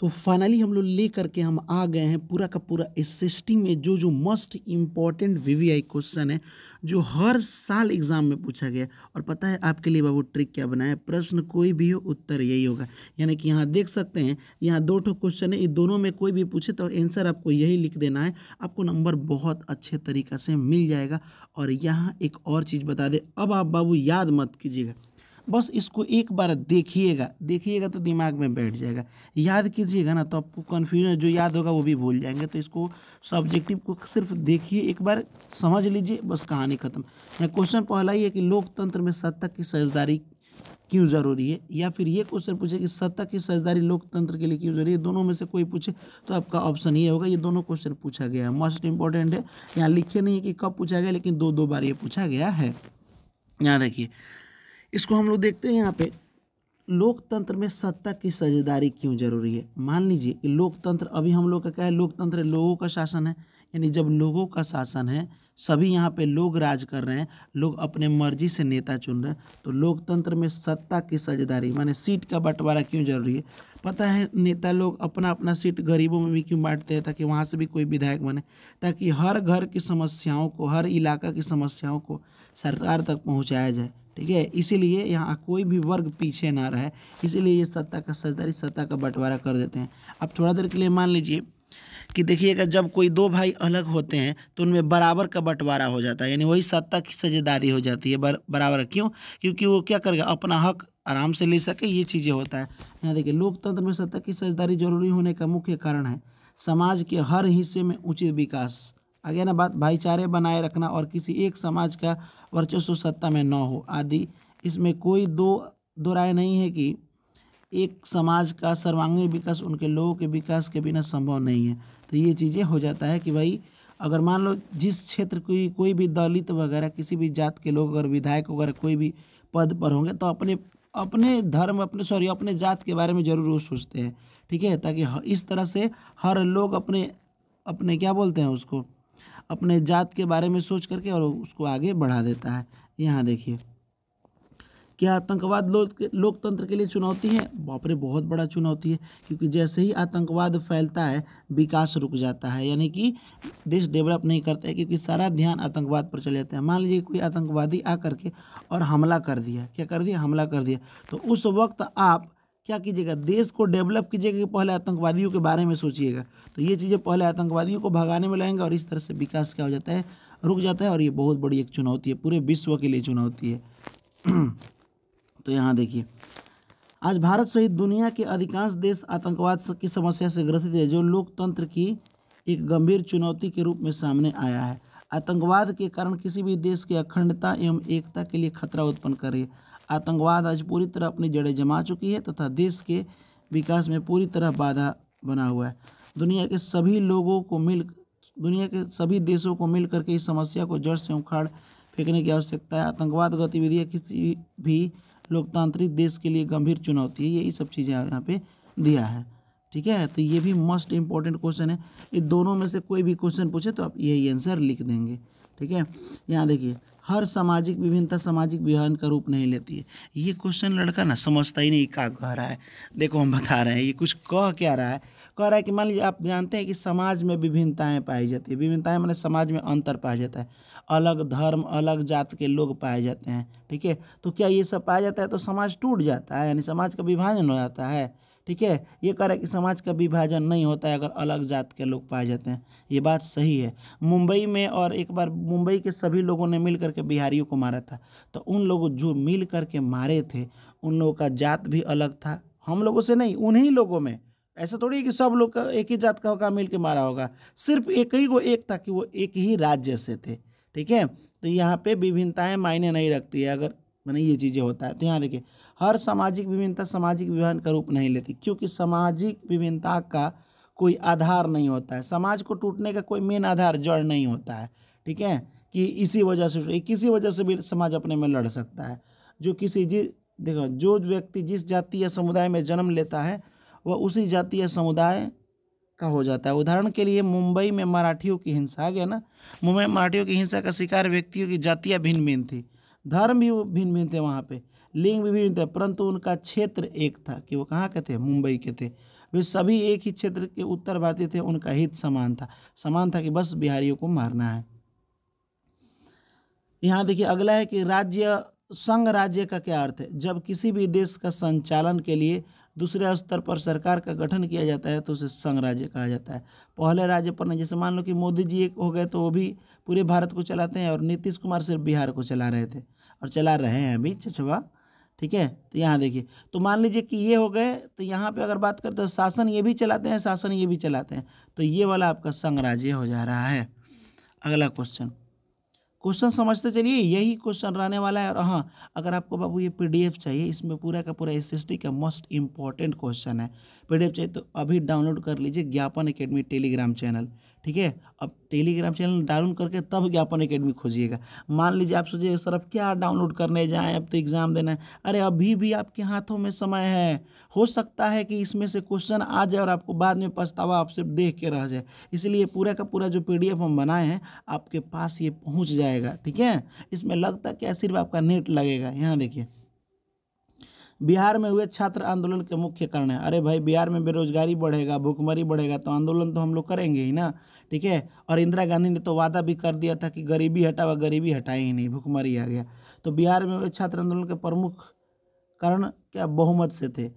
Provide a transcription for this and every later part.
तो फाइनली हम लोग ले करके हम आ गए हैं पूरा का पूरा एस में जो जो मोस्ट इम्पॉर्टेंट वी क्वेश्चन है जो हर साल एग्जाम में पूछा गया और पता है आपके लिए बाबू ट्रिक क्या बनाया प्रश्न कोई भी हो उत्तर यही होगा यानी कि यहाँ देख सकते हैं यहाँ दो ठो क्वेश्चन है ये दोनों में कोई भी पूछे तो आंसर आपको यही लिख देना है आपको नंबर बहुत अच्छे तरीक़ा से मिल जाएगा और यहाँ एक और चीज़ बता दें अब आप बाबू याद मत कीजिएगा बस इसको एक बार देखिएगा देखिएगा तो दिमाग में बैठ जाएगा याद कीजिएगा ना तो आपको कन्फ्यूजन जो याद होगा वो भी भूल जाएंगे तो इसको सब्जेक्टिव को सिर्फ देखिए एक बार समझ लीजिए बस कहानी ख़त्म या क्वेश्चन पहला ही है कि लोकतंत्र में सत्ता की सजदारी क्यों ज़रूरी है या फिर ये क्वेश्चन पूछे कि सत्ता की सजदारी लोकतंत्र के लिए क्यों जरूरी है दोनों में से कोई पूछे तो आपका ऑप्शन ये होगा ये दोनों क्वेश्चन पूछा गया है मोस्ट इंपॉर्टेंट है यहाँ लिखे नहीं है कि कब पूछा गया लेकिन दो दो बार ये पूछा गया है यहाँ देखिए इसको हम लोग देखते हैं यहाँ पे लोकतंत्र में सत्ता की साझेदारी क्यों जरूरी है मान लीजिए कि लोकतंत्र अभी हम लोग का क्या है लोकतंत्र लोगों का शासन है यानी जब लोगों का शासन है सभी यहाँ पे लोग राज कर रहे हैं लोग अपने मर्जी से नेता चुन रहे हैं तो लोकतंत्र में सत्ता की साझेदारी माने सीट का बंटवारा क्यों जरूरी है पता है नेता लोग अपना अपना सीट गरीबों में भी क्यों बांटते हैं ताकि वहाँ से भी कोई विधायक बने ताकि हर घर की समस्याओं को हर इलाका की समस्याओं को सरकार तक पहुँचाया जाए ठीक है इसीलिए यहाँ कोई भी वर्ग पीछे ना रहे इसीलिए ये सत्ता का सरदारी सत्ता का बंटवारा कर देते हैं अब थोड़ा देर के लिए मान लीजिए कि देखिएगा जब कोई दो भाई अलग होते हैं तो उनमें बराबर का बंटवारा हो जाता है यानी वही सत्ता की सजेदारी हो जाती है बर, बराबर क्यों क्योंकि वो क्या करेगा अपना हक आराम से ले सके ये चीज़ें होता है यहाँ देखिए लोकतंत्र में सत्ता की सजेदारी जरूरी होने का मुख्य कारण है समाज के हर हिस्से में उचित विकास आगे ना बात भाईचारे बनाए रखना और किसी एक समाज का वर्चस्व सत्ता में न हो आदि इसमें कोई दो दो राय नहीं है कि एक समाज का सर्वांगीण विकास उनके लोगों के विकास के बिना संभव नहीं है तो ये चीज़ें हो जाता है कि भाई अगर मान लो जिस क्षेत्र की कोई भी दलित वगैरह किसी भी जात के लोग अगर विधायक वगैरह कोई भी पद पर होंगे तो अपने अपने धर्म अपने सॉरी अपने जात के बारे में ज़रूर वो सोचते हैं ठीक है ताकि इस तरह से हर लोग अपने अपने क्या बोलते हैं उसको अपने जात के बारे में सोच करके और उसको आगे बढ़ा देता है यहाँ देखिए क्या आतंकवाद लोकतंत्र के लिए चुनौती है बापरे बहुत बड़ा चुनौती है क्योंकि जैसे ही आतंकवाद फैलता है विकास रुक जाता है यानी कि देश डेवलप नहीं करता है क्योंकि सारा ध्यान आतंकवाद पर चले जाता है मान लीजिए कोई आतंकवादी आ के और हमला कर दिया क्या कर दिया हमला कर दिया तो उस वक्त आप क्या कीजिएगा देश को डेवलप कीजिएगा कि पहले आतंकवादियों के बारे में सोचिएगा तो ये चीज़ें पहले आतंकवादियों को भगाने में लाएंगे और इस तरह से विकास क्या हो जाता है रुक जाता है और ये बहुत बड़ी एक चुनौती है पूरे विश्व के लिए चुनौती है तो यहाँ देखिए आज भारत सहित दुनिया के अधिकांश देश आतंकवाद की समस्या से ग्रसित है जो लोकतंत्र की एक गंभीर चुनौती के रूप में सामने आया है आतंकवाद के कारण किसी भी देश की अखंडता एवं एकता के लिए खतरा उत्पन्न कर रही है आतंकवाद आज पूरी तरह अपनी जड़ें जमा चुकी है तथा देश के विकास में पूरी तरह बाधा बना हुआ है दुनिया के सभी लोगों को मिल दुनिया के सभी देशों को मिल करके इस समस्या को जड़ से उखाड़ फेंकने की आवश्यकता है आतंकवाद गतिविधियाँ किसी भी लोकतांत्रिक देश के लिए गंभीर चुनौती है यही सब चीज़ें यहाँ पे दिया है ठीक है तो ये भी मोस्ट इम्पॉर्टेंट क्वेश्चन है ये दोनों में से कोई भी क्वेश्चन पूछे तो आप यही आंसर लिख देंगे ठीक है यहाँ देखिए हर सामाजिक विभिन्नता सामाजिक विभाजन का रूप नहीं लेती है ये क्वेश्चन लड़का ना समझता ही नहीं क्या कह रहा है देखो हम बता रहे हैं ये कुछ कह क्या रहा है कह रहा है कि मान लीजिए आप जानते हैं कि समाज में विभिन्नताएं पाई जाती है विभिन्नताएं मैंने समाज में अंतर पाया जाता है अलग धर्म अलग जात के लोग पाए जाते हैं ठीक है तो क्या ये सब पाया जाता है तो समाज टूट जाता है यानी समाज का विभाजन हो जाता है ठीक है ये कह रहा है कि समाज का विभाजन नहीं होता है अगर अलग जात के लोग पाए जाते हैं ये बात सही है मुंबई में और एक बार मुंबई के सभी लोगों ने मिल करके बिहारियों को मारा था तो उन लोगों जो मिल करके मारे थे उन लोगों का जात भी अलग था हम लोगों से नहीं उन्हीं लोगों में ऐसा थोड़ी है कि सब लोग का एक ही जात का होगा मिल के मारा होगा सिर्फ एक ही को एक था कि वो एक ही राज्य से थे ठीक है तो यहाँ पे विभिन्नताएं मायने नहीं रखती है अगर मैंने ये चीज़ें होता है तो यहाँ देखिए हर सामाजिक विभिन्नता सामाजिक विभाजन का रूप नहीं लेती क्योंकि सामाजिक विभिन्नता का कोई आधार नहीं होता है समाज को टूटने का कोई मेन आधार जड़ नहीं होता है ठीक है कि इसी वजह से किसी वजह से भी समाज अपने में लड़ सकता है जो किसी जिस देखो जो व्यक्ति जिस जाति या समुदाय में जन्म लेता है वह उसी जाति या समुदाय का हो जाता है उदाहरण के लिए मुंबई में मराठियों की हिंसा आ गया ना मुंबई में मराठियों की हिंसा का शिकार व्यक्तियों की जातियाँ भिन्न भिन्न थी धर्म भी भिन्न भिन्न थे वहाँ पर लिंग विभिन्न थे परंतु उनका क्षेत्र एक था कि वो कहाँ के थे मुंबई के थे वे सभी एक ही क्षेत्र के उत्तर भारतीय थे उनका हित समान था समान था कि बस बिहारियों को मारना है यहाँ देखिए अगला है कि राज्य संघ राज्य का क्या अर्थ है जब किसी भी देश का संचालन के लिए दूसरे स्तर पर सरकार का गठन किया जाता है तो उसे संघ राज्य कहा जाता है पहले राज्य पर नहीं जैसे मान लो कि मोदी जी एक हो गए तो वो भी पूरे भारत को चलाते हैं और नीतीश कुमार सिर्फ बिहार को चला रहे थे और चला रहे हैं अभी चचवा ठीक है तो यहाँ देखिए तो मान लीजिए कि ये हो गए तो यहाँ पे अगर बात करते हैं तो शासन ये भी चलाते हैं शासन ये भी चलाते हैं तो ये वाला आपका संग्राज्य हो जा रहा है अगला क्वेश्चन क्वेश्चन समझते चलिए यही क्वेश्चन रहने वाला है और हाँ अगर आपको बाबू ये पीडीएफ चाहिए इसमें पूरा का पूरा एस का मोस्ट इंपॉर्टेंट क्वेश्चन है पीडीएफ चाहिए तो अभी डाउनलोड कर लीजिए ज्ञापन अकेडमी टेलीग्राम चैनल ठीक है अब टेलीग्राम चैनल डाउनलोड करके तब ज्ञापन अकेडमी खोजिएगा मान लीजिए आप सोचिए सर अब क्या डाउनलोड करने जाएँ अब तो एग्ज़ाम देना है अरे अभी भी आपके हाथों में समय है हो सकता है कि इसमें से क्वेश्चन आ जाए और आपको बाद में पछतावा आप सिर्फ देख के रह जाए इसलिए पूरा का पूरा जो पी हम बनाए हैं आपके पास ये पहुँच जाएगा जाएगा ठीक है इसमें लगता क्या सिर्फ आपका नेट लगेगा यहाँ देखिए बिहार में हुए छात्र आंदोलन के मुख्य कारण है अरे भाई बिहार में बेरोजगारी बढ़ेगा भूखमरी बढ़ेगा तो आंदोलन तो हम लोग करेंगे ही ना ठीक है और इंदिरा गांधी ने तो वादा भी कर दिया था कि गरीबी हटावा गरीबी हटाए ही नहीं भूखमरी आ गया तो बिहार में हुए छात्र आंदोलन के प्रमुख कारण क्या बहुमत से थे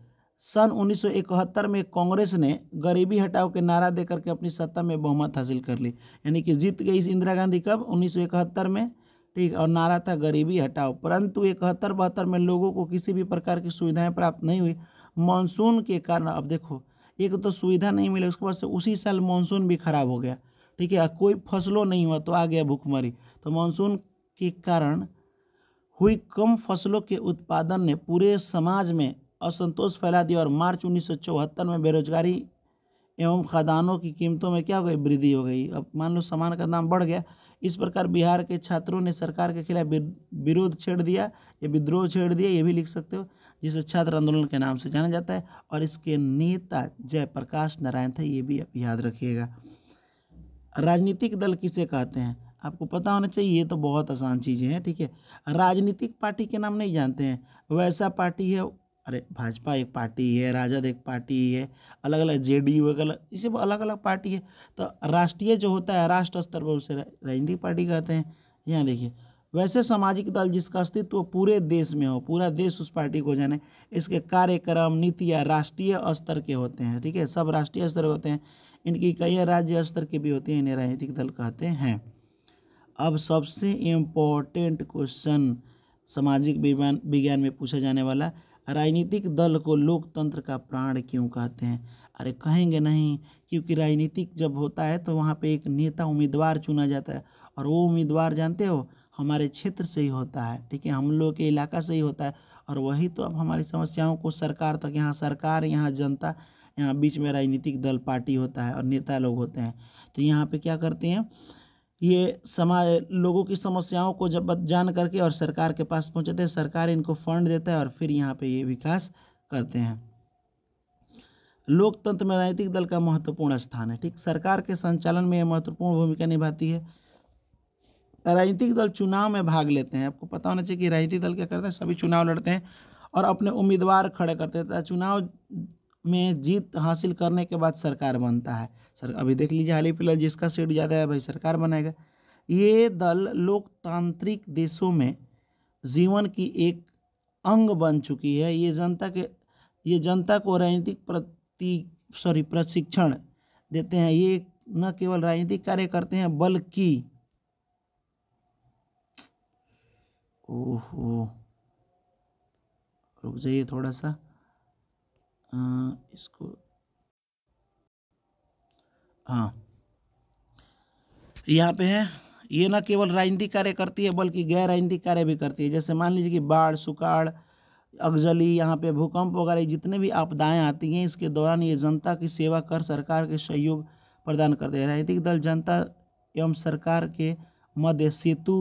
सन 1971 में कांग्रेस ने गरीबी हटाओ के नारा देकर के अपनी सत्ता में बहुमत हासिल कर ली यानी कि जीत गई इंदिरा गांधी कब 1971 में ठीक और नारा था गरीबी हटाओ परंतु इकहत्तर बहत्तर में लोगों को किसी भी प्रकार की सुविधाएं प्राप्त नहीं हुई मानसून के कारण अब देखो एक तो सुविधा नहीं मिली उसके बाद से उसी साल मानसून भी खराब हो गया ठीक है कोई फसलों नहीं हुआ तो आ गया भूखमरी तो मानसून के कारण हुई कम फसलों के उत्पादन ने पूरे समाज में असंतोष फैला दिया और मार्च उन्नीस में बेरोजगारी एवं खदानों की कीमतों में क्या हो गई वृद्धि हो गई अब मान लो सामान का दाम बढ़ गया इस प्रकार बिहार के छात्रों ने सरकार के खिलाफ विरोध छेड़ दिया या विद्रोह छेड़ दिया ये भी लिख सकते हो जिसे छात्र आंदोलन के नाम से जाना जाता है और इसके नेता जयप्रकाश नारायण थे ये भी आप याद रखिएगा राजनीतिक दल किसे कहते हैं आपको पता होना चाहिए ये तो बहुत आसान चीज़ें हैं ठीक है राजनीतिक पार्टी के नाम नहीं जानते हैं वैसा पार्टी है अरे भाजपा एक पार्टी है राजद एक पार्टी है अलग अलग जे डी यू एक अलग इसे अलग अलग पार्टी है तो राष्ट्रीय जो होता है राष्ट्र स्तर पर उसे राजनीतिक पार्टी कहते हैं यहाँ देखिए वैसे सामाजिक दल जिसका अस्तित्व पूरे देश में हो पूरा देश उस पार्टी को जाने इसके कार्यक्रम नीतियाँ राष्ट्रीय स्तर के होते हैं ठीक है सब राष्ट्रीय स्तर होते हैं इनकी कई राज्य स्तर के भी होती हैं इन्हें राजनीतिक दल कहते हैं अब सबसे इम्पोर्टेंट क्वेश्चन सामाजिक विज्ञान विज्ञान में पूछा जाने वाला राजनीतिक दल को लोकतंत्र का प्राण क्यों कहते हैं अरे कहेंगे नहीं क्योंकि राजनीतिक जब होता है तो वहाँ पे एक नेता उम्मीदवार चुना जाता है और वो उम्मीदवार जानते हो हमारे क्षेत्र से ही होता है ठीक है हम लोग के इलाका से ही होता है और वही तो अब हमारी समस्याओं को सरकार तक यहाँ सरकार यहाँ जनता यहाँ बीच में राजनीतिक दल पार्टी होता है और नेता लोग होते हैं तो यहाँ पे क्या करते हैं ये समा लोगों की समस्याओं को जब जान करके और सरकार के पास पहुंचाते हैं सरकार इनको फंड देता है और फिर यहाँ पे ये विकास करते हैं लोकतंत्र में राजनीतिक दल का महत्वपूर्ण स्थान है ठीक सरकार के संचालन में यह महत्वपूर्ण भूमिका निभाती है राजनीतिक दल चुनाव में भाग लेते हैं आपको पता होना चाहिए कि राजनीतिक दल क्या करते हैं सभी चुनाव लड़ते हैं और अपने उम्मीदवार खड़े करते हैं चुनाव में जीत हासिल करने के बाद सरकार बनता है सर अभी देख लीजिए हाल ही फिलहाल जिसका सीट ज़्यादा है भाई सरकार बनाएगा ये दल लोकतांत्रिक देशों में जीवन की एक अंग बन चुकी है ये जनता के ये जनता को राजनीतिक प्रति सॉरी प्रशिक्षण देते हैं ये न केवल राजनीतिक कार्य करते हैं बल्कि ओहो रुक जाइए थोड़ा सा इसको हाँ यहाँ पे है ये न केवल राजनीतिक कार्य करती है बल्कि गैर राजनीतिक कार्य भी करती है जैसे मान लीजिए कि बाढ़ सुखाड़ अगजली यहाँ पे भूकंप वगैरह जितने भी आपदाएं आती हैं इसके दौरान ये जनता की सेवा कर सरकार के सहयोग प्रदान करते हैं राजनीतिक दल जनता एवं सरकार के मध्य सेतु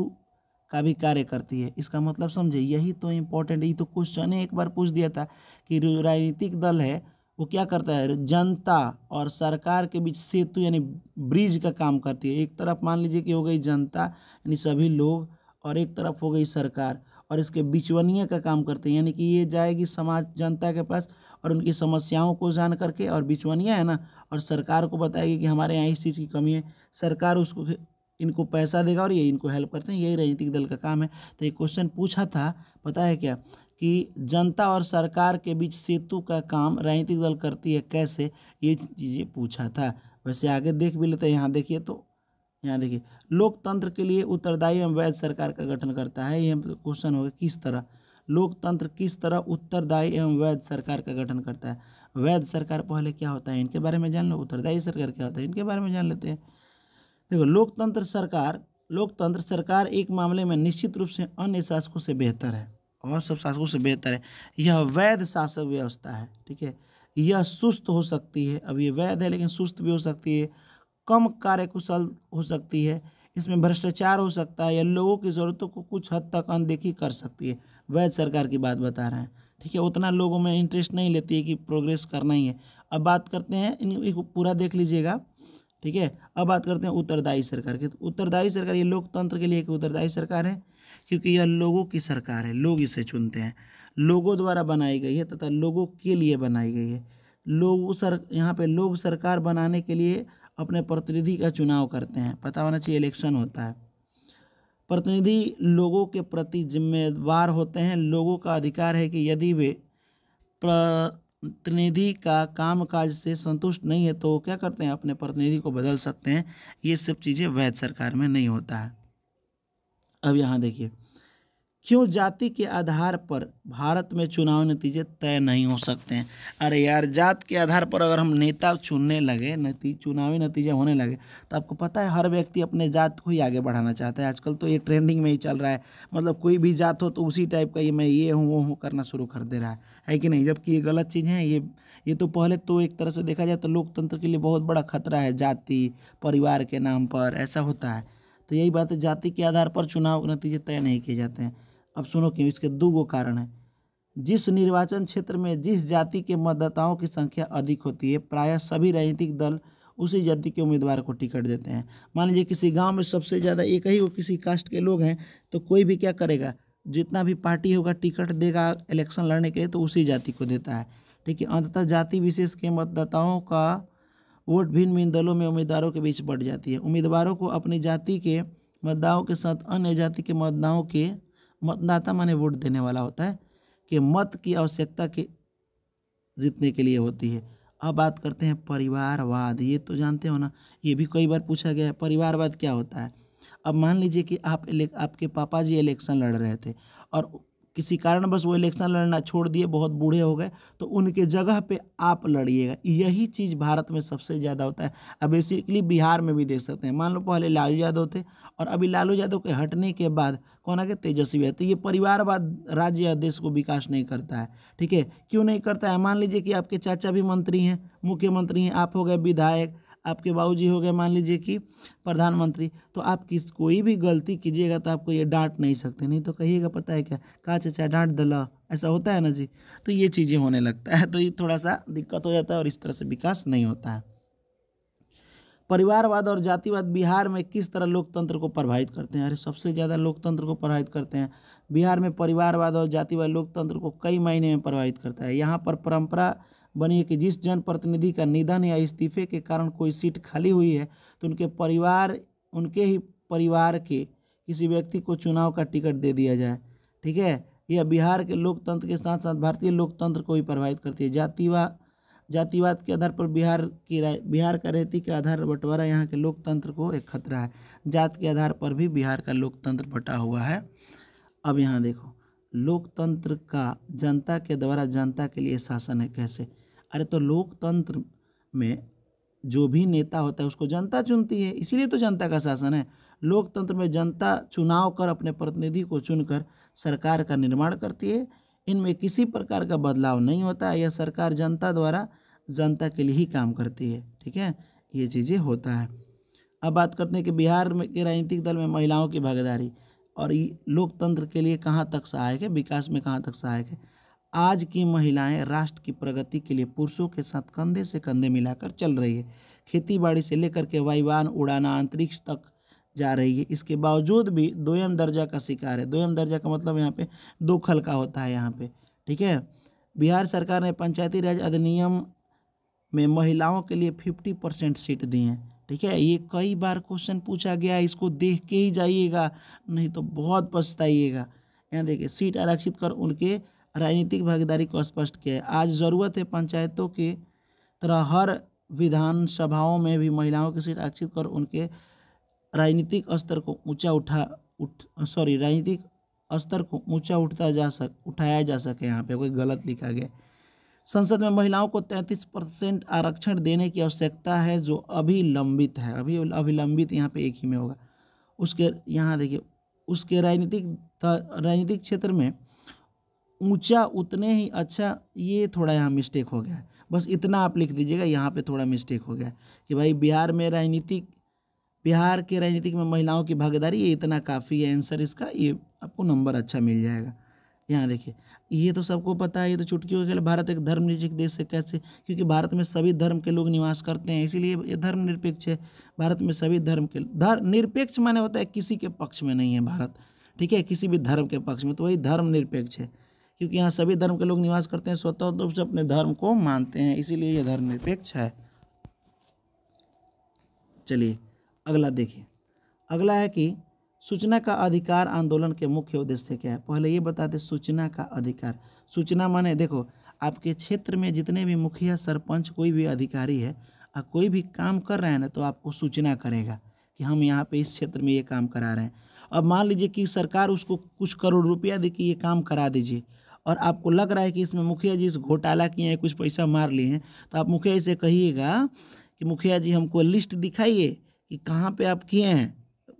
का भी कार्य करती है इसका मतलब समझे यही तो इम्पोर्टेंट ये तो क्वेश्चन है एक बार पूछ दिया था कि राजनीतिक दल है वो क्या करता है जनता और सरकार के बीच सेतु यानी ब्रिज का काम करती है एक तरफ मान लीजिए कि हो गई जनता यानी सभी लोग और एक तरफ हो गई सरकार और इसके बिचवनिए का काम करते हैं यानी कि ये जाएगी समाज जनता के पास और उनकी समस्याओं को जान करके और बिचवनिया है ना और सरकार को बताएगी कि हमारे यहाँ इस चीज़ की कमी है सरकार उसको इनको पैसा देगा और ये इनको हेल्प करते हैं यही राजनीतिक दल का काम है तो ये क्वेश्चन पूछा था पता है क्या कि जनता और सरकार के बीच सेतु का काम राजनीतिक दल करती है कैसे ये चीज़ें पूछा था वैसे आगे देख भी लेते हैं यहाँ देखिए तो यहाँ देखिए लोकतंत्र के लिए उत्तरदायी एवं वैध सरकार का गठन करता है ये क्वेश्चन होगा किस तरह लोकतंत्र किस तरह उत्तरदायी एवं वैध सरकार का गठन करता है वैध सरकार पहले क्या होता है इनके बारे में जान लो उत्तरदायी सरकार क्या होता है इनके बारे में जान लेते हैं देखो लोकतंत्र सरकार लोकतंत्र सरकार एक मामले में निश्चित रूप से अन्य शासकों से बेहतर है और सब शासकों से बेहतर है यह वैध शासक व्यवस्था है ठीक है यह सुस्त हो सकती है अब ये वैध है लेकिन सुस्त भी हो सकती है कम कार्यकुशल हो सकती है इसमें भ्रष्टाचार हो सकता है या लोगों की ज़रूरतों को कुछ हद तक अनदेखी कर सकती है वैध सरकार की बात बता रहे हैं ठीक है उतना लोगों में इंटरेस्ट नहीं लेती है कि प्रोग्रेस करना ही है अब बात करते हैं इन पूरा देख लीजिएगा ठीक है अब बात करते हैं उत्तरदायी सरकार की तो उत्तरदायी सरकार ये लोकतंत्र के लिए एक उत्तरदायी सरकार है क्योंकि यह लोगों की सरकार है लोग इसे चुनते हैं लोगों द्वारा बनाई गई है तथा लोगों के लिए बनाई गई है लोग सर यहाँ पे लोग सरकार बनाने के लिए अपने प्रतिनिधि का चुनाव करते हैं पता होना चाहिए इलेक्शन होता है प्रतिनिधि लोगों के प्रति जिम्मेवार होते हैं लोगों का अधिकार है कि यदि वे प्र, प्रतिनिधि का कामकाज से संतुष्ट नहीं है तो वो क्या करते हैं अपने प्रतिनिधि को बदल सकते हैं ये सब चीज़ें वैध सरकार में नहीं होता है अब यहाँ देखिए क्यों जाति के आधार पर भारत में चुनाव नतीजे तय नहीं हो सकते हैं अरे यार जात के आधार पर अगर हम नेता चुनने लगे नती चुनावी नतीजे होने लगे तो आपको पता है हर व्यक्ति अपने जात को ही आगे बढ़ाना चाहता है आजकल तो ये ट्रेंडिंग में ही चल रहा है मतलब कोई भी जात हो तो उसी टाइप का ये मैं ये हूँ वो हूँ करना शुरू कर दे रहा है है कि नहीं जबकि ये गलत चीज़ है ये ये तो पहले तो एक तरह से देखा जाए तो लोकतंत्र के लिए बहुत बड़ा खतरा है जाति परिवार के नाम पर ऐसा होता है तो यही बात है जाति के आधार पर चुनाव नतीजे तय नहीं किए जाते हैं अब सुनो क्यों इसके दो गो कारण हैं जिस निर्वाचन क्षेत्र में जिस जाति के मतदाताओं की संख्या अधिक होती है प्रायः सभी राजनीतिक दल उसी जाति के उम्मीदवार को टिकट देते हैं मान लीजिए किसी गांव में सबसे ज़्यादा एक ही वो किसी कास्ट के लोग हैं तो कोई भी क्या करेगा जितना भी पार्टी होगा टिकट देगा इलेक्शन लड़ने के लिए तो उसी जाति को देता है ठीक है अंततः जाति विशेष के मतदाताओं का वोट भिन्न भिन्न दलों में उम्मीदवारों के बीच बढ़ जाती है उम्मीदवारों को अपनी जाति के मतदाताओं के साथ अन्य जाति के मतदाताओं के मतदाता माने वोट देने वाला होता है कि मत की आवश्यकता के जीतने के लिए होती है अब बात करते हैं परिवारवाद ये तो जानते हो ना ये भी कई बार पूछा गया है परिवारवाद क्या होता है अब मान लीजिए कि आप आपके पापा जी इलेक्शन लड़ रहे थे और किसी कारणवश वो इलेक्शन लड़ना छोड़ दिए बहुत बूढ़े हो गए तो उनके जगह पे आप लड़िएगा यही चीज़ भारत में सबसे ज़्यादा होता है अब बेसिकली बिहार में भी देख सकते हैं मान लो पहले लालू यादव थे और अभी लालू यादव के हटने के बाद कौन आ गया तेजस्वी है तो ये परिवारवाद राज्य या देश को विकास नहीं करता है ठीक है क्यों नहीं करता है मान लीजिए कि आपके चाचा भी मंत्री हैं मुख्यमंत्री हैं आप हो गए विधायक आपके बाबूजी हो गए मान लीजिए कि प्रधानमंत्री तो आप किस कोई भी गलती कीजिएगा तो आपको ये डांट नहीं सकते नहीं तो कहिएगा पता है क्या कहा चाचा डांट दला ऐसा होता है ना जी तो ये चीज़ें होने लगता है तो ये थोड़ा सा दिक्कत हो जाता है और इस तरह से विकास नहीं होता है परिवारवाद और जातिवाद बिहार में किस तरह लोकतंत्र को प्रभावित करते हैं अरे सबसे ज़्यादा लोकतंत्र को प्रभावित करते हैं बिहार में परिवारवाद और जातिवाद लोकतंत्र को कई महीने में प्रभावित करता है यहाँ पर परंपरा बनी है कि जिस जनप्रतिनिधि का निधन या इस्तीफे के कारण कोई सीट खाली हुई है तो उनके परिवार उनके ही परिवार के किसी व्यक्ति को चुनाव का टिकट दे दिया जाए ठीक है यह बिहार के लोकतंत्र के साथ साथ भारतीय लोकतंत्र को भी प्रभावित करती है जातिवाद जातिवाद के आधार पर बिहार की बिहार का रहती के आधार बंटवारा यहाँ के लोकतंत्र को एक खतरा है जात के आधार पर भी बिहार का लोकतंत्र बटा हुआ है अब यहाँ देखो लोकतंत्र का जनता के द्वारा जनता के लिए शासन है कैसे अरे तो लोकतंत्र में जो भी नेता होता है उसको जनता चुनती है इसीलिए तो जनता का शासन है लोकतंत्र में जनता चुनाव कर अपने प्रतिनिधि को चुनकर सरकार का निर्माण करती है इनमें किसी प्रकार का बदलाव नहीं होता है यह सरकार जनता द्वारा जनता के लिए ही काम करती है ठीक है ये चीज़ें होता है अब बात करते हैं कि बिहार में के राजनीतिक दल में महिलाओं की भागीदारी और लोकतंत्र के लिए कहाँ तक सहायक है विकास में कहाँ तक सहायक है आज की महिलाएं राष्ट्र की प्रगति के लिए पुरुषों के साथ कंधे से कंधे मिलाकर चल रही है खेती बाड़ी से लेकर के वायुवान उड़ाना अंतरिक्ष तक जा रही है इसके बावजूद भी दोयम दर्जा का शिकार है दोयम दर्जा का मतलब यहाँ पे दो खल का होता है यहाँ पे ठीक है बिहार सरकार ने पंचायती राज अधिनियम में महिलाओं के लिए फिफ्टी परसेंट सीट दी हैं ठीक है ये कई बार क्वेश्चन पूछा गया है इसको देख के ही जाइएगा नहीं तो बहुत पछताइएगा यहाँ देखिए सीट आरक्षित कर उनके राजनीतिक भागीदारी को स्पष्ट किया है आज ज़रूरत है पंचायतों की तरह हर विधानसभाओं में भी महिलाओं की सीट आरक्षित कर उनके राजनीतिक स्तर को ऊंचा उठा उठ सॉरी राजनीतिक स्तर को ऊंचा उठता जा सक उठाया जा सके यहाँ पे कोई गलत लिखा गया संसद में महिलाओं को 33 परसेंट आरक्षण देने की आवश्यकता है जो अभी लंबित है अभी अभिलंबित यहाँ पे एक ही में होगा उसके यहाँ देखिए उसके राजनीतिक राजनीतिक क्षेत्र में ऊंचा उतने ही अच्छा ये थोड़ा यहाँ मिस्टेक हो गया है बस इतना आप लिख दीजिएगा यहाँ पे थोड़ा मिस्टेक हो गया कि भाई बिहार में राजनीतिक बिहार के राजनीतिक में महिलाओं की भागीदारी ये इतना काफ़ी है आंसर इसका ये आपको नंबर अच्छा मिल जाएगा यहाँ देखिए ये तो सबको पता है ये तो चुटकियों के गया भारत एक धर्मनिरपेक्ष देश है कैसे क्योंकि भारत में सभी धर्म के लोग निवास करते हैं इसीलिए ये धर्मनिरपेक्ष है भारत में सभी धर्म के धर्म निरपेक्ष माने होता है किसी के पक्ष में नहीं है भारत ठीक है किसी भी धर्म के पक्ष में तो वही धर्मनिरपेक्ष है क्योंकि यहाँ सभी धर्म के लोग निवास करते हैं स्वतः रूप से अपने धर्म को मानते हैं इसीलिए यह धर्म निरपेक्ष है चलिए अगला देखिए अगला है कि सूचना का अधिकार आंदोलन के मुख्य उद्देश्य क्या है पहले ये बताते सूचना का अधिकार सूचना माने देखो आपके क्षेत्र में जितने भी मुखिया सरपंच कोई भी अधिकारी है और कोई भी काम कर रहे हैं ना तो आपको सूचना करेगा कि हम यहाँ पे इस क्षेत्र में ये काम करा रहे हैं अब मान लीजिए कि सरकार उसको कुछ करोड़ रुपया दे कि ये काम करा दीजिए और आपको लग रहा है कि इसमें मुखिया जी इस घोटाला किए हैं कुछ पैसा मार लिए हैं तो आप मुखिया जी से कहिएगा कि मुखिया जी हमको लिस्ट दिखाइए कि कहाँ पे आप किए हैं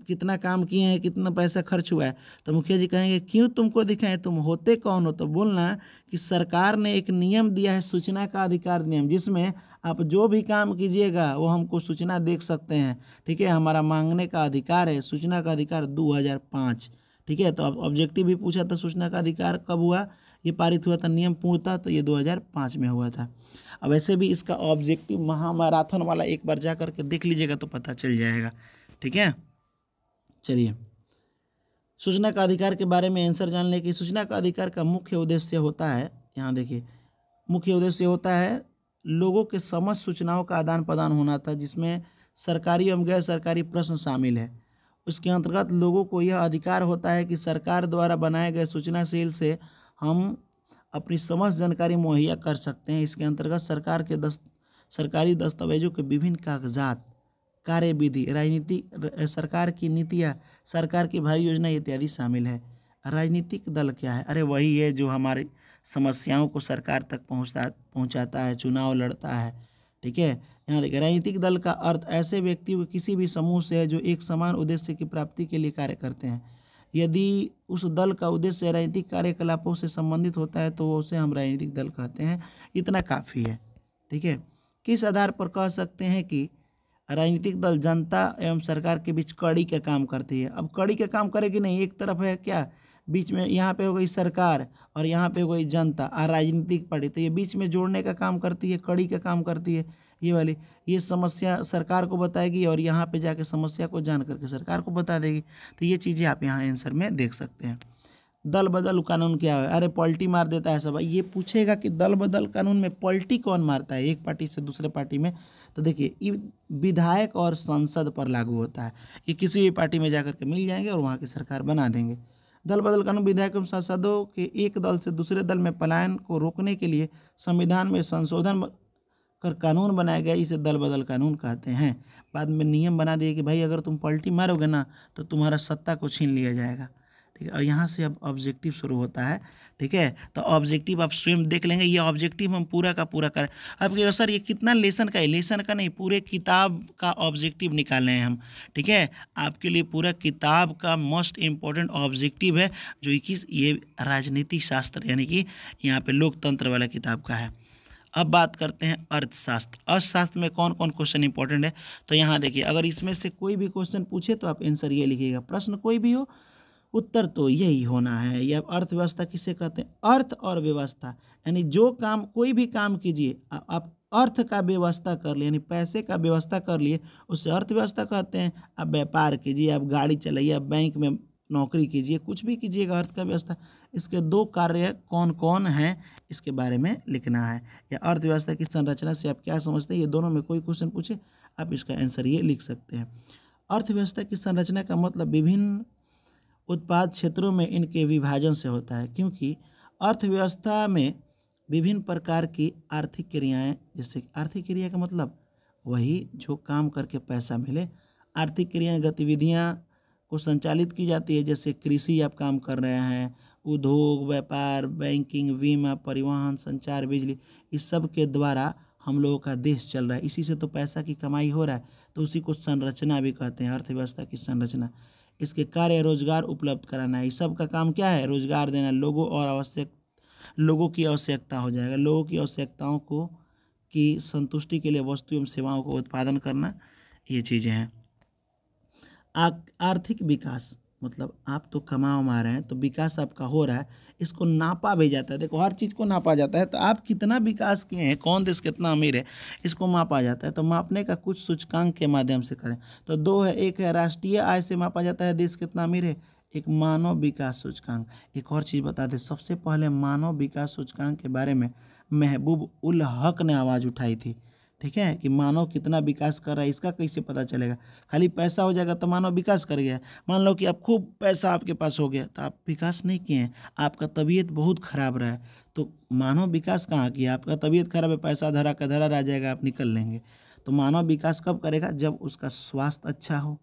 कितना काम किए हैं कितना पैसा खर्च हुआ है तो मुखिया जी कहेंगे क्यों तुमको दिखाएं तुम होते कौन हो तो बोलना कि सरकार ने एक नियम दिया है सूचना का अधिकार नियम जिसमें आप जो भी काम कीजिएगा वो हमको सूचना देख सकते हैं ठीक है हमारा मांगने का अधिकार है सूचना का अधिकार दो ठीक है तो आप ऑब्जेक्टिव भी पूछा था सूचना का अधिकार कब हुआ ये पारित हुआ था नियम पूर्णता तो ये 2005 में हुआ था अब ऐसे भी इसका ऑब्जेक्टिव महामैराथन वाला एक बार जा करके देख लीजिएगा तो पता चल जाएगा ठीक है चलिए सूचना का अधिकार के बारे में आंसर जान लें कि सूचना का अधिकार का मुख्य उद्देश्य होता है यहाँ देखिए मुख्य उद्देश्य होता है लोगों के समस्त सूचनाओं का आदान प्रदान होना था जिसमें सरकारी एवं गैर सरकारी प्रश्न शामिल है उसके अंतर्गत लोगों को यह अधिकार होता है कि सरकार द्वारा बनाए गए सूचनाशील से हम अपनी समस्त जानकारी मुहैया कर सकते हैं इसके अंतर्गत सरकार के दस्त सरकारी दस्तावेजों के विभिन्न कागजात कार्यविधि राजनीति सरकार की नीतियाँ सरकार की भाई योजना इत्यादि शामिल है राजनीतिक दल क्या है अरे वही है जो हमारी समस्याओं को सरकार तक पहुँचता पहुँचाता है चुनाव लड़ता है ठीक है यहाँ देखिए राजनीतिक दल का अर्थ ऐसे व्यक्तियों किसी भी समूह से है जो एक समान उद्देश्य की प्राप्ति के लिए कार्य करते हैं यदि उस दल का उद्देश्य राजनीतिक कार्यकलापों से संबंधित होता है तो उसे हम राजनीतिक दल कहते हैं इतना काफ़ी है ठीक है किस आधार पर कह सकते हैं कि राजनीतिक दल जनता एवं सरकार के बीच कड़ी का काम करती है अब कड़ी का काम करेगी नहीं एक तरफ है क्या बीच में यहाँ पे हो गई सरकार और यहाँ पे हो गई जनता और राजनीतिक पार्टी तो ये बीच में जोड़ने का काम करती है कड़ी का काम करती है ये वाली ये समस्या सरकार को बताएगी और यहाँ पे जाके समस्या को जान करके सरकार को बता देगी तो ये चीज़ें आप यहाँ आंसर में देख सकते हैं दल बदल कानून क्या है अरे पॉल्टी मार देता है सब ये पूछेगा कि दल बदल कानून में पॉल्टी कौन मारता है एक पार्टी से दूसरे पार्टी में तो देखिए ये विधायक और सांसद पर लागू होता है ये किसी भी पार्टी में जाकर के मिल जाएंगे और वहाँ की सरकार बना देंगे दल बदल कानून विधायक एवं सांसदों के एक दल से दूसरे दल में पलायन को रोकने के लिए संविधान में संशोधन कर कानून बनाया गया इसे दल बदल कानून कहते हैं बाद में नियम बना दिए कि भाई अगर तुम पलटी मारोगे ना तो तुम्हारा सत्ता को छीन लिया जाएगा ठीक है और यहाँ से अब ऑब्जेक्टिव शुरू होता है ठीक है तो ऑब्जेक्टिव आप स्वयं देख लेंगे ये ऑब्जेक्टिव हम पूरा का पूरा करें अब कहो सर ये कितना लेसन का है लेसन का नहीं पूरे किताब का ऑब्जेक्टिव निकाल रहे हैं हम ठीक है आपके लिए पूरा किताब का मोस्ट इम्पॉर्टेंट ऑब्जेक्टिव है जो कि ये राजनीतिक शास्त्र यानी कि यहाँ पर लोकतंत्र वाला किताब का है अब बात करते हैं अर्थशास्त्र अर्थशास्त्र में कौन कौन क्वेश्चन इंपॉर्टेंट है तो यहाँ देखिए अगर इसमें से कोई भी क्वेश्चन पूछे तो आप आंसर ये लिखिएगा प्रश्न कोई भी हो उत्तर तो यही होना है या अर्थव्यवस्था किसे कहते हैं अर्थ और व्यवस्था यानी जो काम कोई भी काम कीजिए आप अर्थ का व्यवस्था कर लिए यानी पैसे का व्यवस्था कर लिए उसे अर्थव्यवस्था कहते हैं आप व्यापार कीजिए आप गाड़ी चलाइए आप बैंक में नौकरी कीजिए कुछ भी कीजिएगा अर्थ का व्यवस्था इसके दो कार्य कौन कौन हैं इसके बारे में लिखना है या अर्थव्यवस्था की संरचना से आप क्या समझते हैं ये दोनों में कोई क्वेश्चन पूछे आप इसका आंसर ये लिख सकते हैं अर्थव्यवस्था की संरचना का मतलब विभिन्न उत्पाद क्षेत्रों में इनके विभाजन से होता है क्योंकि अर्थव्यवस्था में विभिन्न प्रकार की आर्थिक क्रियाएं जैसे आर्थिक क्रिया का मतलब वही जो काम करके पैसा मिले आर्थिक क्रियाएं गतिविधियां को संचालित की जाती है जैसे कृषि आप काम कर रहे हैं उद्योग व्यापार बैंकिंग बीमा परिवहन संचार बिजली इस सब के द्वारा हम लोगों का देश चल रहा है इसी से तो पैसा की कमाई हो रहा है तो उसी को संरचना भी कहते हैं अर्थव्यवस्था की संरचना इसके कार्य रोजगार उपलब्ध कराना है इस सब का काम क्या है रोजगार देना लोगों और आवश्यक लोगों की आवश्यकता हो जाएगा लोगों की आवश्यकताओं को की संतुष्टि के लिए वस्तु एवं सेवाओं को उत्पादन करना ये चीज़ें हैं आर्थिक विकास मतलब आप तो कमा उमा रहे हैं तो विकास आपका हो रहा है इसको नापा भी जाता है देखो हर चीज़ को नापा जाता है तो आप कितना विकास किए हैं कौन देश कितना अमीर है इसको मापा जाता है तो मापने का कुछ सूचकांक के माध्यम से करें तो दो है एक है राष्ट्रीय आय से मापा जाता है देश कितना अमीर है एक मानव विकास सूचकांक एक और चीज़ बता दें सबसे पहले मानव विकास सूचकांक के बारे में महबूब उल हक ने आवाज़ उठाई थी ठीक है कि मानव कितना विकास कर रहा है इसका कैसे पता चलेगा खाली पैसा हो जाएगा तो मानव विकास कर गया मान लो कि अब खूब पैसा आपके पास हो गया तो आप विकास नहीं किए हैं आपका तबीयत बहुत ख़राब रहा है तो मानव विकास कहाँ किया आपका तबीयत खराब है पैसा धरा का धरा रह जाएगा आप निकल लेंगे तो मानव विकास कब करेगा जब उसका स्वास्थ्य अच्छा हो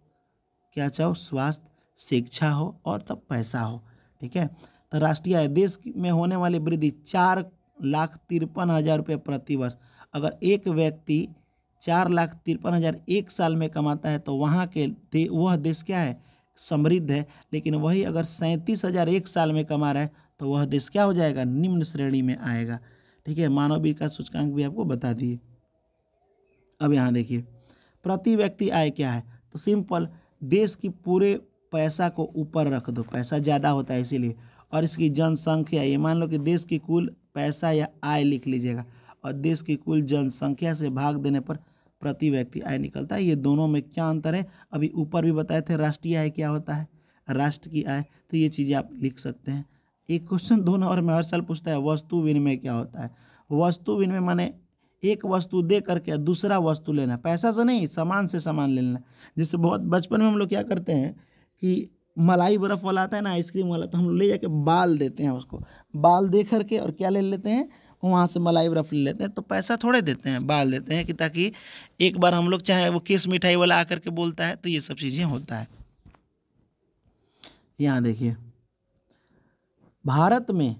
क्या चाहो अच्छा स्वास्थ्य शिक्षा हो और तब पैसा हो ठीक है तो राष्ट्रीय देश में होने वाली वृद्धि चार लाख तिरपन हज़ार रुपये प्रतिवर्ष अगर एक व्यक्ति चार लाख तिरपन हज़ार एक साल में कमाता है तो वहाँ के दे, वह देश क्या है समृद्ध है लेकिन वही अगर सैंतीस हज़ार एक साल में कमा रहा है तो वह देश क्या हो जाएगा निम्न श्रेणी में आएगा ठीक है मानव विकास सूचकांक भी आपको बता दिए अब यहाँ देखिए प्रति व्यक्ति आय क्या है तो सिंपल देश की पूरे पैसा को ऊपर रख दो पैसा ज़्यादा होता है इसीलिए और इसकी जनसंख्या ये मान लो कि देश की कुल पैसा या आय लिख लीजिएगा और देश की कुल जनसंख्या से भाग देने पर प्रति व्यक्ति आय निकलता है ये दोनों में क्या अंतर है अभी ऊपर भी बताए थे राष्ट्रीय आय क्या होता है राष्ट्र की आय तो ये चीज़ें आप लिख सकते हैं एक क्वेश्चन दो नंबर में हर साल पूछता है वस्तु विनिमय क्या होता है वस्तु विनिमय माने एक वस्तु दे करके दूसरा वस्तु लेना पैसा से नहीं सामान से सामान लेना जैसे बहुत बचपन में हम लोग क्या करते हैं कि मलाई बर्फ़ वाला आता है ना आइसक्रीम वाला तो हम ले जाके बाल देते हैं उसको बाल दे करके और क्या ले लेते हैं वहाँ से मलाई बर्फ ले लेते हैं तो पैसा थोड़े देते हैं बाल देते हैं कि ताकि एक बार हम लोग चाहे वो केस मिठाई वाला आकर के बोलता है तो ये सब चीज़ें होता है यहाँ देखिए भारत में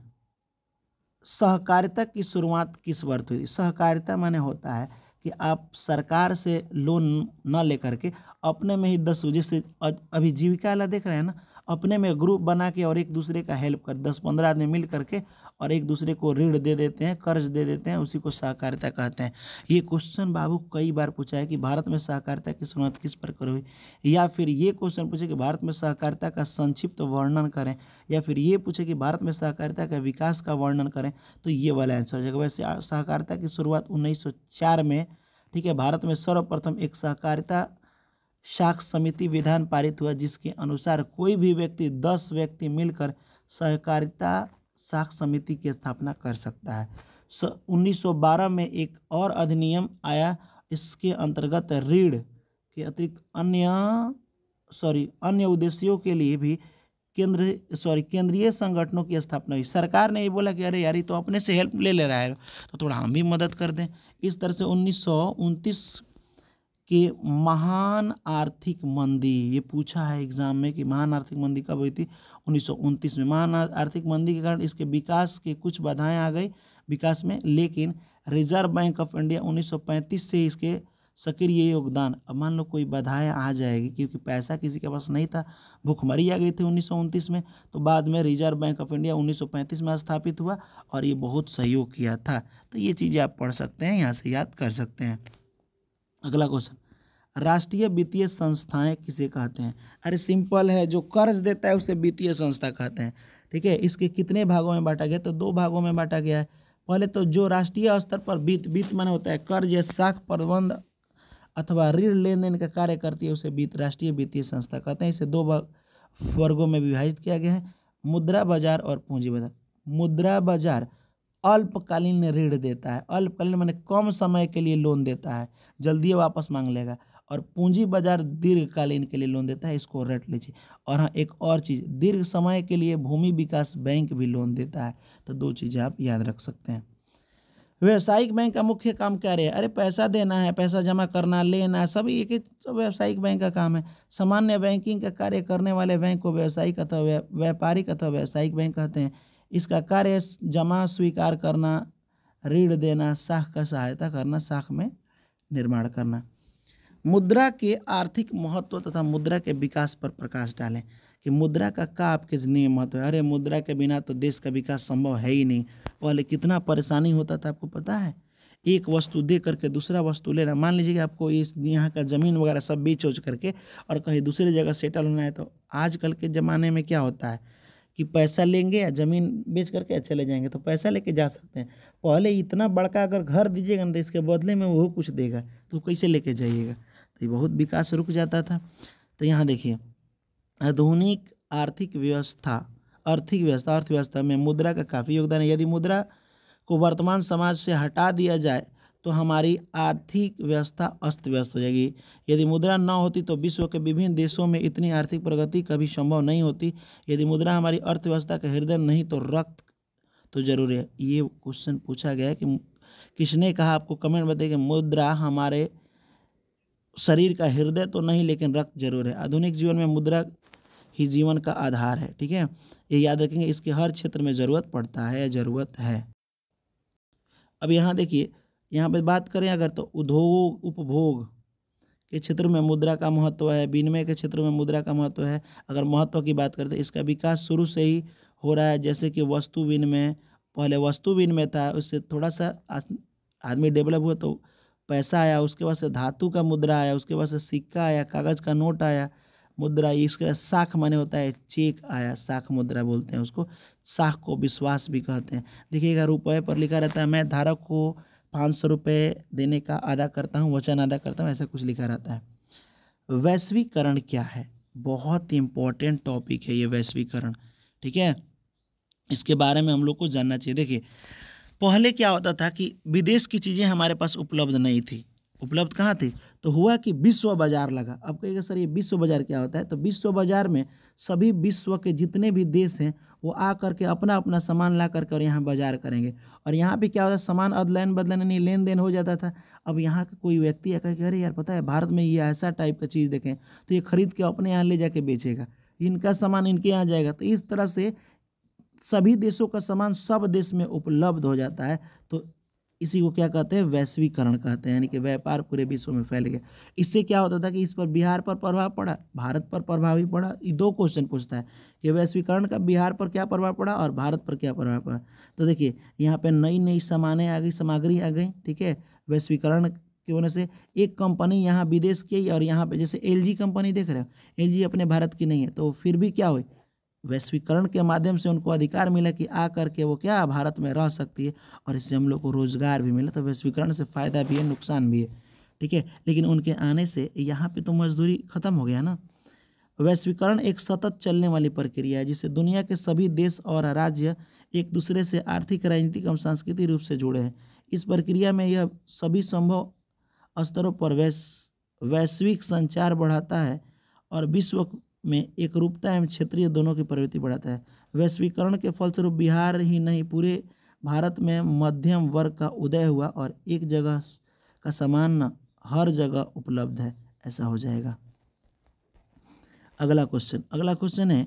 सहकारिता की शुरुआत किस वर्ष हुई सहकारिता माने होता है कि आप सरकार से लोन न लेकर के अपने में ही दस जैसे अभी जीविका वाला देख रहे हैं ना अपने में ग्रुप बना के और एक दूसरे का हेल्प कर दस पंद्रह आदमी मिल करके और एक दूसरे को ऋण दे देते हैं कर्ज दे देते हैं उसी को सहकारिता कहते हैं ये क्वेश्चन बाबू कई बार पूछा है कि भारत में सहकारिता की शुरुआत किस प्रकार हुई या फिर ये क्वेश्चन पूछे कि भारत में सहकारिता का संक्षिप्त वर्णन करें या फिर ये पूछे कि भारत में सहकारिता का विकास का वर्णन करें तो ये वाला आंसर हो जाएगा वैसे सहकारिता की शुरुआत उन्नीस में ठीक है भारत में सर्वप्रथम एक सहकारिता शाख समिति विधान पारित हुआ जिसके अनुसार कोई भी व्यक्ति दस व्यक्ति मिलकर सहकारिता शाख समिति की स्थापना कर सकता है स बारह में एक और अधिनियम आया इसके अंतर्गत ऋण के अतिरिक्त अन्य सॉरी अन्य उद्देश्यों के लिए भी केंद्र सॉरी केंद्रीय संगठनों की स्थापना हुई सरकार ने ये बोला कि अरे यार तो अपने से हेल्प ले ले रहा है तो थोड़ा हम भी मदद कर दें इस तरह से उन्नीस के महान आर्थिक मंदी ये पूछा है एग्जाम में कि महान आर्थिक मंदी कब हुई थी उन्नीस में महान आर्थिक मंदी के कारण इसके विकास के कुछ बाधाएं आ गई विकास में लेकिन रिजर्व बैंक ऑफ इंडिया 1935 से इसके सक्रिय योगदान अब मान लो कोई बाधाएं आ जाएगी क्योंकि पैसा किसी के पास नहीं था भूखमरी आ गई थी उन्नीस में तो बाद में रिजर्व बैंक ऑफ इंडिया उन्नीस में स्थापित हुआ और ये बहुत सहयोग किया था तो ये चीज़ें आप पढ़ सकते हैं यहाँ से याद कर सकते हैं अगला क्वेश्चन राष्ट्रीय वित्तीय संस्थाएं किसे कहते हैं अरे सिंपल है जो कर्ज देता है उसे वित्तीय संस्था कहते हैं ठीक है इसके कितने भागों में बांटा गया तो दो भागों में बांटा गया है पहले तो जो राष्ट्रीय स्तर पर वित्त वित्त मैंने होता है कर्ज या साख प्रबंध अथवा ऋण लेन देन का कार्य करती है उसे वित्त राष्ट्रीय वित्तीय संस्था कहते हैं इसे दो वर्गों में विभाजित किया गया है मुद्रा बाजार और पूंजी बाजार मुद्रा बाजार अल्पकालीन ऋण देता है अल्पकालीन मैंने कम समय के लिए लोन देता है जल्दी वापस मांग लेगा और पूंजी बाजार दीर्घकालीन के लिए लोन देता है इसको रट लीजिए और हाँ एक और चीज़ दीर्घ समय के लिए भूमि विकास बैंक भी लोन देता है तो दो चीज़ें आप याद रख सकते हैं व्यावसायिक बैंक का मुख्य काम क्या रहे अरे पैसा देना है पैसा जमा करना लेना है सभी एक सब व्यावसायिक बैंक का काम है सामान्य बैंकिंग का कार्य करने वाले बैंक को व्यावसायिक अथवा व्यापारिक अथवा व्यावसायिक बैंक कहते हैं इसका कार्य जमा स्वीकार करना ऋण देना शाख का सहायता करना शाख में निर्माण करना मुद्रा के आर्थिक महत्व तथा मुद्रा के विकास पर प्रकाश डालें कि मुद्रा का का आपके ज़िंदगी में महत्व है अरे मुद्रा के बिना तो देश का विकास संभव है ही नहीं पहले कितना परेशानी होता था आपको पता है एक वस्तु दे करके दूसरा वस्तु लेना मान लीजिए कि आपको इस यहाँ का ज़मीन वगैरह सब बेच उच करके और कहीं दूसरी जगह सेटल होना है तो आजकल के ज़माने में क्या होता है कि पैसा लेंगे या ज़मीन बेच करके चले जाएंगे तो पैसा लेके जा सकते हैं पहले इतना बड़का अगर घर दीजिएगा ना तो इसके बदले में वो कुछ देगा तो कैसे लेके जाइएगा तो ये बहुत विकास रुक जाता था तो यहाँ देखिए आधुनिक आर्थिक व्यवस्था आर्थिक व्यवस्था अर्थव्यवस्था में मुद्रा का काफ़ी योगदान है यदि मुद्रा को वर्तमान समाज से हटा दिया जाए तो हमारी आर्थिक व्यवस्था अस्त व्यस्त हो जाएगी यदि मुद्रा न होती तो विश्व के विभिन्न देशों में इतनी आर्थिक प्रगति कभी संभव नहीं होती यदि मुद्रा हमारी अर्थव्यवस्था का हृदय नहीं तो रक्त तो जरूर है ये क्वेश्चन पूछा गया कि किसने कहा आपको कमेंट बताइए कि मुद्रा हमारे शरीर का हृदय तो नहीं लेकिन रक्त जरूर है आधुनिक जीवन में मुद्रा ही जीवन का आधार है ठीक है ये याद रखेंगे इसके हर क्षेत्र में ज़रूरत पड़ता है ज़रूरत है अब यहाँ देखिए यहाँ पे बात करें अगर तो उद्योग उपभोग के क्षेत्र में मुद्रा का महत्व है विनिमय के क्षेत्र में मुद्रा का महत्व है अगर महत्व की बात करें तो इसका विकास शुरू से ही हो रहा है जैसे कि वस्तु विनिमय पहले वस्तु विनिमय था उससे थोड़ा सा आदमी डेवलप हुआ तो पैसा आया उसके बाद से धातु का मुद्रा आया उसके बाद से सिक्का आया कागज़ का नोट आया मुद्रा बाद साख माने होता है चेक आया साख मुद्रा बोलते हैं उसको साख को विश्वास भी कहते हैं देखिएगा रुपये पर लिखा रहता है मैं धारक को पाँच सौ रुपये देने का अदा करता हूँ वचन अदा करता हूँ ऐसा कुछ लिखा रहता है वैश्वीकरण क्या है बहुत इंपॉर्टेंट टॉपिक है ये वैश्वीकरण ठीक है इसके बारे में हम लोग को जानना चाहिए देखिए पहले क्या होता था कि विदेश की चीज़ें हमारे पास उपलब्ध नहीं थी उपलब्ध कहाँ थी तो हुआ कि विश्व बाजार लगा अब कहेगा सर ये विश्व बाजार क्या होता है तो विश्व बाजार में सभी विश्व के जितने भी देश हैं वो आ करके अपना अपना सामान ला करके और यहाँ बाजार करेंगे और यहाँ पे क्या होता है सामान अदलैन बदलाइन यानी लेन देन हो जाता था अब यहाँ का कोई व्यक्ति है कहे अरे यार पता है भारत में ये ऐसा टाइप का चीज़ देखें तो ये खरीद के अपने यहाँ ले जाके बेचेगा इनका सामान इनके यहाँ जाएगा तो इस तरह से सभी देशों का सामान सब देश में उपलब्ध हो जाता है तो इसी को क्या कहते हैं वैश्वीकरण कहते हैं यानी कि व्यापार पूरे विश्व में फैल गया इससे क्या होता था कि इस पर बिहार पर प्रभाव पड़ा भारत पर प्रभाव ही पड़ा ये दो क्वेश्चन पूछता है कि वैश्वीकरण का बिहार पर क्या प्रभाव पड़ा और भारत पर क्या प्रभाव पड़ा तो देखिए यहाँ पर नई नई सामानें आ गई सामग्री आ गई ठीक है वैश्वीकरण की वजह से एक कंपनी यहाँ विदेश की और यहाँ पर जैसे एल कंपनी देख रहे हो एल अपने भारत की नहीं है तो फिर भी क्या हुई वैश्वीकरण के माध्यम से उनको अधिकार मिला कि आ करके वो क्या भारत में रह सकती है और इससे हम लोग को रोज़गार भी मिला तो वैश्वीकरण से फ़ायदा भी है नुकसान भी है ठीक है लेकिन उनके आने से यहाँ पे तो मजदूरी ख़त्म हो गया ना वैश्वीकरण एक सतत चलने वाली प्रक्रिया है जिससे दुनिया के सभी देश और राज्य एक दूसरे से आर्थिक राजनीतिक एवं सांस्कृतिक रूप से जुड़े हैं इस प्रक्रिया में यह सभी संभव स्तरों पर वैश्विक संचार बढ़ाता है और विश्व में एक रूपता एवं क्षेत्रीय दोनों की प्रवृत्ति बढ़ाता है वैश्वीकरण के फलस्वरूप बिहार ही नहीं पूरे भारत में मध्यम वर्ग का उदय हुआ और एक जगह का सामान हर जगह उपलब्ध है ऐसा हो जाएगा अगला क्वेश्चन अगला क्वेश्चन है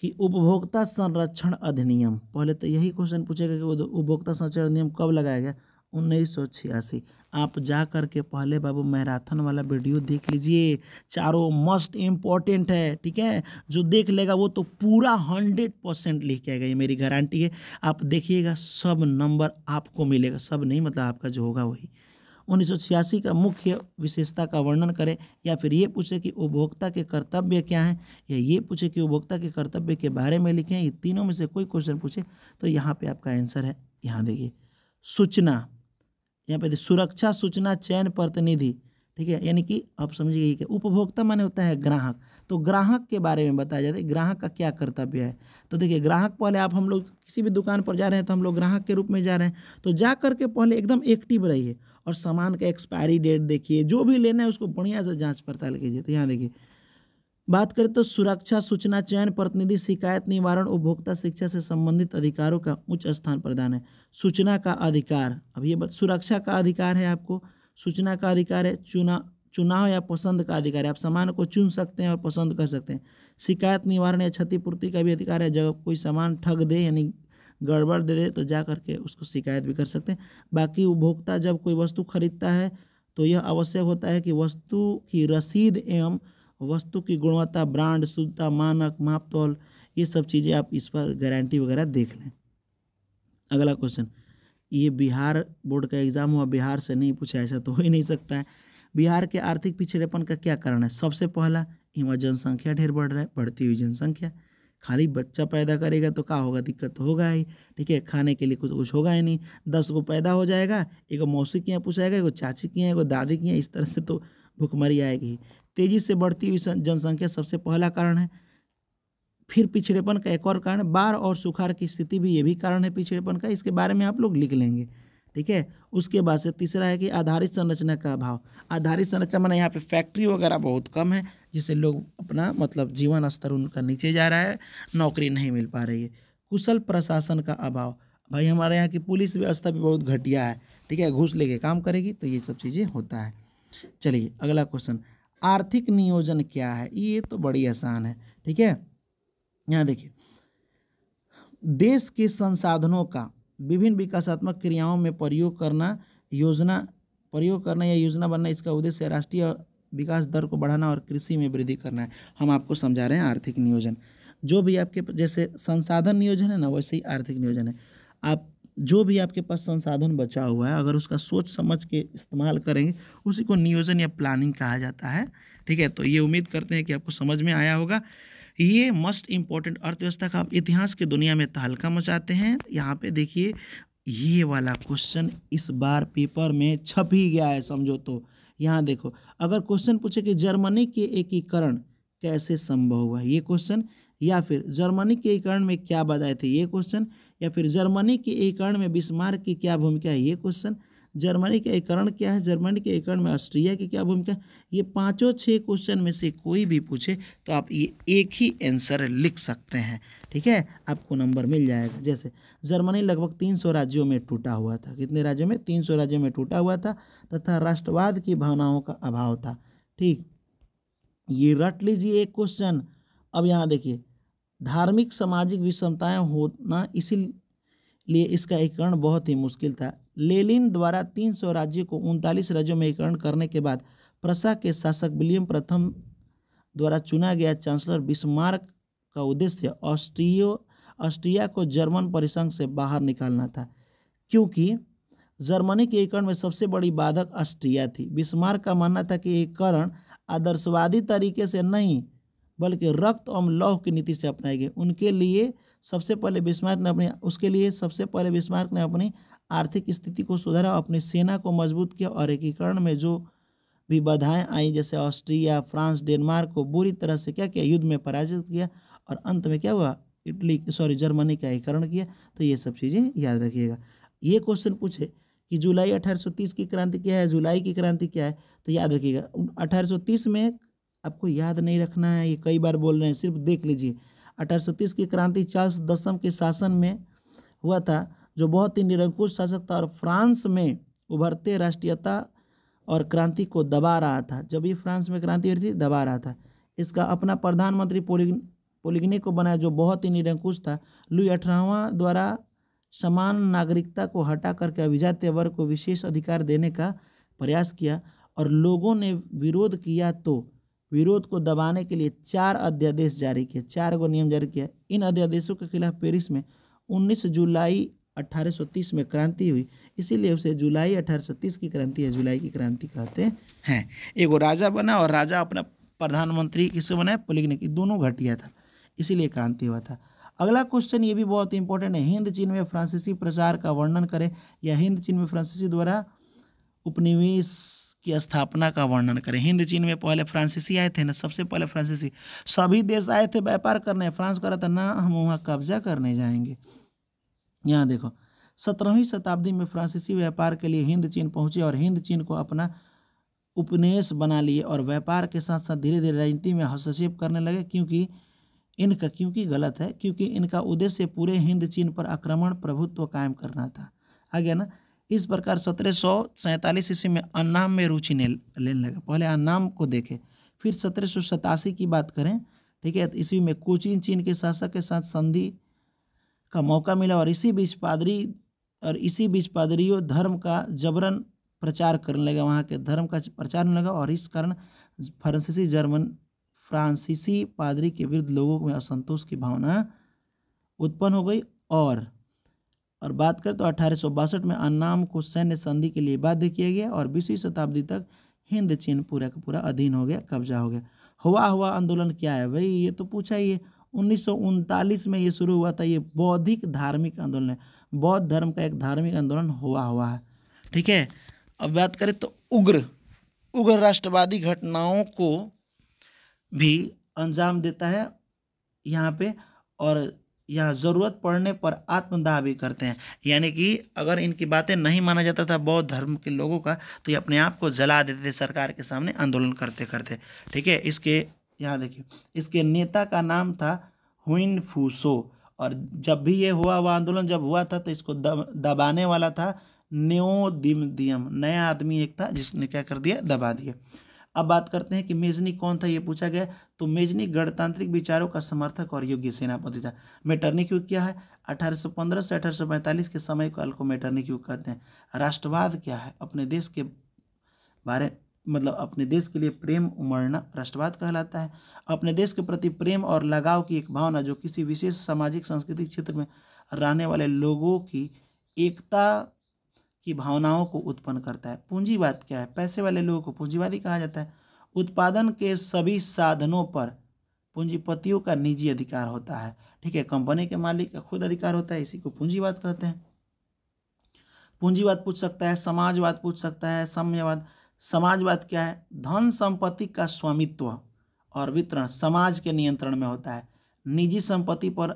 कि उपभोक्ता संरक्षण अधिनियम पहले तो यही क्वेश्चन पूछेगा कि तो उपभोक्ता संरक्षण अधिनियम कब लगाया गया उन्नीस सौ छियासी आप जा कर के पहले बाबू मैराथन वाला वीडियो देख लीजिए चारों मस्ट इम्पॉर्टेंट है ठीक है जो देख लेगा वो तो पूरा हंड्रेड परसेंट लिख के आएगा ये मेरी गारंटी है आप देखिएगा सब नंबर आपको मिलेगा सब नहीं मतलब आपका जो होगा वही उन्नीस का मुख्य विशेषता का वर्णन करें या फिर ये पूछे कि उपभोक्ता के कर्तव्य क्या हैं या ये पूछे कि उपभोक्ता के कर्तव्य के बारे में लिखें ये तीनों में से कोई क्वेश्चन पूछे तो यहाँ पे आपका आंसर है यहाँ देखिए सूचना यहाँ पे सुरक्षा सूचना चयन प्रतिनिधि ठीक है यानी कि आप समझिए उपभोक्ता माने होता है ग्राहक तो ग्राहक के बारे में बताया जाता है ग्राहक का क्या कर्तव्य है तो देखिए ग्राहक पहले आप हम लोग किसी भी दुकान पर जा रहे हैं तो हम लोग ग्राहक के रूप में जा रहे हैं तो जा करके पहले एकदम एक्टिव रहिए और सामान का एक्सपायरी डेट देखिए जो भी लेना है उसको बढ़िया से जाँच पड़ताल कीजिए तो यहाँ देखिए बात करें तो सुरक्षा सूचना चयन प्रतिनिधि शिकायत निवारण उपभोक्ता शिक्षा से संबंधित अधिकारों का उच्च स्थान प्रदान है सूचना का अधिकार अब ये सुरक्षा का अधिकार है आपको सूचना का अधिकार है चुना चुनाव या पसंद का अधिकार है आप सामान को चुन सकते हैं और पसंद कर सकते हैं शिकायत निवारण या क्षतिपूर्ति का भी अधिकार है जब कोई सामान ठग दे यानी गड़बड़ दे दे तो जा करके उसको शिकायत भी कर सकते हैं बाकी उपभोक्ता जब कोई वस्तु खरीदता है तो यह आवश्यक होता है कि वस्तु की रसीद एवं वस्तु की गुणवत्ता ब्रांड शुद्धता मानक मापतौल ये सब चीज़ें आप इस पर गारंटी वगैरह देख लें अगला क्वेश्चन ये बिहार बोर्ड का एग्ज़ाम हुआ बिहार से नहीं पूछा ऐसा तो हो ही नहीं सकता है बिहार के आर्थिक पिछड़ेपन का क्या कारण है सबसे पहला यहाँ जनसंख्या ढेर बढ़ रहा है बढ़ती हुई जनसंख्या खाली बच्चा पैदा करेगा तो क्या होगा दिक्कत तो होगा ही ठीक है खाने के लिए कुछ कुछ होगा ही नहीं दस को पैदा हो जाएगा एक मौसी के यहाँ पूछाएगा एक चाची की यहाँ एक दादी के यहाँ इस तरह से तो भुखमरी आएगी तेजी से बढ़ती हुई जनसंख्या सबसे पहला कारण है फिर पिछड़ेपन का एक और कारण बाढ़ और सुखाड़ की स्थिति भी ये भी कारण है पिछड़ेपन का इसके बारे में आप लोग लिख लेंगे ठीक है उसके बाद से तीसरा है कि आधारित संरचना का अभाव आधारित संरचना मैंने यहाँ पे फैक्ट्री वगैरह बहुत कम है जिससे लोग अपना मतलब जीवन स्तर उनका नीचे जा रहा है नौकरी नहीं मिल पा रही है कुशल प्रशासन का अभाव भाई हमारे यहाँ की पुलिस व्यवस्था भी बहुत घटिया है ठीक है घूस लेके काम करेगी तो ये सब चीज़ें होता है चलिए अगला क्वेश्चन आर्थिक नियोजन क्या है ये तो बड़ी आसान है ठीक है यहाँ देखिए देश के संसाधनों का विभिन्न विकासात्मक क्रियाओं में प्रयोग करना योजना प्रयोग करना या योजना बनना इसका उद्देश्य राष्ट्रीय विकास दर को बढ़ाना और कृषि में वृद्धि करना है हम आपको समझा रहे हैं आर्थिक नियोजन जो भी आपके जैसे संसाधन नियोजन है ना वैसे ही आर्थिक नियोजन है आप जो भी आपके पास संसाधन बचा हुआ है अगर उसका सोच समझ के इस्तेमाल करेंगे उसी को नियोजन या प्लानिंग कहा जाता है ठीक है तो ये उम्मीद करते हैं कि आपको समझ में आया होगा ये मस्ट इम्पॉर्टेंट अर्थव्यवस्था का आप इतिहास की दुनिया में तहलका मचाते हैं यहाँ पे देखिए ये वाला क्वेश्चन इस बार पेपर में छप ही गया है समझो तो यहाँ देखो अगर क्वेश्चन पूछे कि जर्मनी के एकीकरण कैसे संभव हुआ ये क्वेश्चन या फिर जर्मनी के एकीकरण में क्या बधाए थे ये क्वेश्चन या फिर जर्मनी के एकीकरण में बिस्मार्क की क्या भूमिका है ये क्वेश्चन जर्मनी का एकीकरण क्या है जर्मनी के एकीकरण में ऑस्ट्रिया की क्या भूमिका ये पाँचों छः क्वेश्चन में से कोई भी पूछे तो आप ये एक ही आंसर लिख सकते हैं ठीक है आपको नंबर मिल जाएगा जैसे जर्मनी लगभग तीन सौ राज्यों में टूटा हुआ था कितने राज्यों में तीन सौ राज्यों में टूटा हुआ था तथा राष्ट्रवाद की भावनाओं का अभाव था ठीक ये रट लीजिए एक क्वेश्चन अब यहाँ देखिए धार्मिक सामाजिक विषमताएं होना इसीलिए इसका एकीकरण बहुत ही मुश्किल था लेलिन द्वारा 300 राज्यों को उनतालीस राज्यों में एकीकरण करने के बाद प्रसा के शासक विलियम प्रथम द्वारा चुना गया चांसलर बिस्मार्क का उद्देश्य ऑस्ट्रियो ऑस्ट्रिया को जर्मन परिसंघ से बाहर निकालना था क्योंकि जर्मनी के एकीकरण में सबसे बड़ी बाधक ऑस्ट्रिया थी बिस्मार्क का मानना था कि एकीकरण आदर्शवादी तरीके से नहीं बल्कि रक्त और लौह की नीति से अपनाई गई उनके लिए सबसे पहले बिस्मार्क ने अपनी उसके लिए सबसे पहले बिस्मार्क ने अपनी आर्थिक स्थिति को सुधारा अपनी सेना को मजबूत किया और एकीकरण में जो भी बाधाएं आई जैसे ऑस्ट्रिया फ्रांस डेनमार्क को बुरी तरह से क्या किया युद्ध में पराजित किया और अंत में क्या हुआ इटली सॉरी जर्मनी का एकीकरण किया तो ये सब चीज़ें याद रखिएगा ये क्वेश्चन पूछे कि जुलाई 1830 की क्रांति क्या है जुलाई की क्रांति क्या है तो याद रखिएगा 1830 में आपको याद नहीं रखना है ये कई बार बोल रहे हैं सिर्फ देख लीजिए अठारह की क्रांति चार्ल्स दशम के शासन में हुआ था जो बहुत ही निरंकुश शासक था और फ्रांस में उभरते राष्ट्रीयता और क्रांति को दबा रहा था जब ये फ्रांस में क्रांति हुई थी दबा रहा था इसका अपना प्रधानमंत्री पोलिग पोलिग्ने को बनाया जो बहुत ही निरंकुश था लुई अठारहवा द्वारा समान नागरिकता को हटा करके अभिजात्य वर्ग को विशेष अधिकार देने का प्रयास किया और लोगों ने विरोध किया तो विरोध को दबाने के लिए चार अध्यादेश जारी किए चार गो नियम जारी किया इन अध्यादेशों के खिलाफ पेरिस में 19 जुलाई 1830 में क्रांति हुई इसीलिए उसे जुलाई 1830 की क्रांति है जुलाई की क्रांति कहते हैं एगो राजा बना और राजा अपना प्रधानमंत्री किसको बनाया पोलिग्निक दोनों घटिया था इसीलिए क्रांति हुआ था अगला क्वेश्चन ये भी बहुत इंपॉर्टेंट है हिंद चीन में फ्रांसीसी प्रसार का वर्णन करें या हिंद चीन में फ्रांसीसी द्वारा उपनिवेश की स्थापना का वर्णन करें हिंद चीन में पहले फ्रांसीसी आए थे ना सबसे पहले फ्रांसीसी सभी देश आए थे व्यापार करने फ्रांस कह रहा था ना हम वहाँ कब्जा करने जाएंगे यहाँ देखो सत्रहवीं शताब्दी में फ्रांसीसी व्यापार के लिए हिंद चीन पहुँचे और हिंद चीन को अपना उपनेश बना लिए और व्यापार के साथ साथ धीरे धीरे राजनीति में हस्तक्षेप करने लगे क्योंकि इनका क्योंकि गलत है क्योंकि इनका उद्देश्य पूरे हिंद चीन पर आक्रमण प्रभुत्व कायम करना था आ गया ना इस प्रकार सत्रह सौ सैंतालीस ईस्वी में अन्नाम में रुचि ने लेने लगा पहले अन्नाम को देखें फिर सत्रह सौ सतासी की बात करें ठीक है ईस्वी में कोचीन चीन के शासक के साथ संधि का मौका मिला और इसी बीच पादरी और इसी बीच पादरियों धर्म का जबरन प्रचार करने लगा वहाँ के धर्म का प्रचार होने लगा और इस कारण फ्रांसीसी जर्मन फ्रांसीसी पादरी के विरुद्ध लोगों में असंतोष की भावना उत्पन्न हो गई और और बात करें तो अठारह में अन्नाम को सैन्य संधि के लिए बाध्य किया गया और बीसवीं शताब्दी तक हिंद चीन पूरा का पूरा अधीन हो गया कब्जा हो गया हुआ हुआ आंदोलन क्या है भाई ये तो पूछा ही है उन्नीस में ये शुरू हुआ था ये बौद्धिक धार्मिक आंदोलन है बौद्ध धर्म का एक धार्मिक आंदोलन हुआ हुआ है ठीक है अब बात करें तो उग्र उग्र राष्ट्रवादी घटनाओं को भी अंजाम देता है यहाँ पे और या ज़रूरत पड़ने पर आत्मदाह भी करते हैं यानी कि अगर इनकी बातें नहीं माना जाता था बौद्ध धर्म के लोगों का तो ये अपने आप को जला देते थे सरकार के सामने आंदोलन करते करते ठीक है इसके यहाँ देखिए इसके नेता का नाम था हुइन फूसो और जब भी ये हुआ हुआ आंदोलन जब हुआ था तो इसको दब दबाने वाला था न्योदिम दियम नया आदमी एक था जिसने क्या कर दिया दबा दिया अब बात करते हैं कि मेजनी कौन था ये पूछा गया तो मेजनी गणतांत्रिक विचारों का समर्थक और योग्य सेनापति था मेटरनिक युग क्या है 1815 से 1845 के समय काल को मेटरनिक युग कहते हैं राष्ट्रवाद क्या है अपने देश के बारे मतलब अपने देश के लिए प्रेम उमड़ना राष्ट्रवाद कहलाता है अपने देश के प्रति प्रेम और लगाव की एक भावना जो किसी विशेष सामाजिक सांस्कृतिक क्षेत्र में रहने वाले लोगों की एकता की भावनाओं को उत्पन्न करता है पूंजीवाद क्या है पैसे वाले लोगों को पूंजीवादी कहा जाता है उत्पादन के सभी साधनों पर पूंजीपतियों का निजी अधिकार होता है ठीक है कंपनी के मालिक का खुद अधिकार होता है इसी को पूंजीवाद कहते हैं पूंजीवाद पूछ सकता है समाजवाद पूछ सकता है सम्यवाद समाजवाद क्या है धन संपत्ति का स्वामित्व और वितरण समाज के नियंत्रण में होता है निजी संपत्ति पर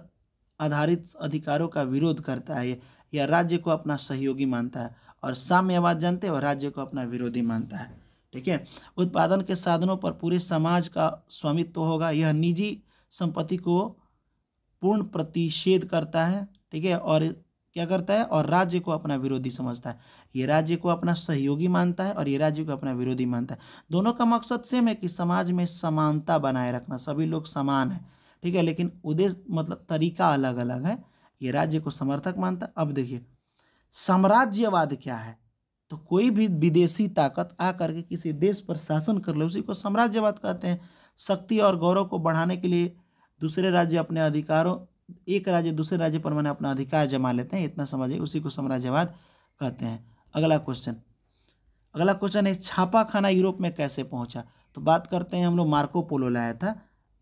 आधारित अधिकारों का विरोध करता है या राज्य को अपना सहयोगी मानता है और साम्यवाद हैं और राज्य को अपना विरोधी मानता है ठीक है उत्पादन के साधनों पर पूरे समाज का स्वामित्व तो होगा यह निजी संपत्ति को पूर्ण प्रतिषेध करता है ठीक है और क्या करता है और राज्य को अपना विरोधी समझता है ये राज्य को अपना सहयोगी मानता है और ये राज्य को अपना विरोधी मानता है दोनों का मकसद सेम है कि समाज में समानता बनाए रखना सभी लोग समान है ठीक है लेकिन उद्देश्य मतलब तरीका अलग अलग है ये राज्य को समर्थक मानता अब देखिए साम्राज्यवाद क्या है तो कोई भी विदेशी ताकत आ करके किसी देश पर शासन कर ले उसी को साम्राज्यवाद कहते हैं शक्ति और गौरव को बढ़ाने के लिए दूसरे राज्य अपने अधिकारों एक राज्य दूसरे राज्य पर मैंने अपना अधिकार जमा लेते हैं इतना समझिए उसी को साम्राज्यवाद कहते हैं अगला क्वेश्चन अगला क्वेश्चन है छापा खाना यूरोप में कैसे पहुंचा तो बात करते हैं हम लोग मार्को पोलो लाया था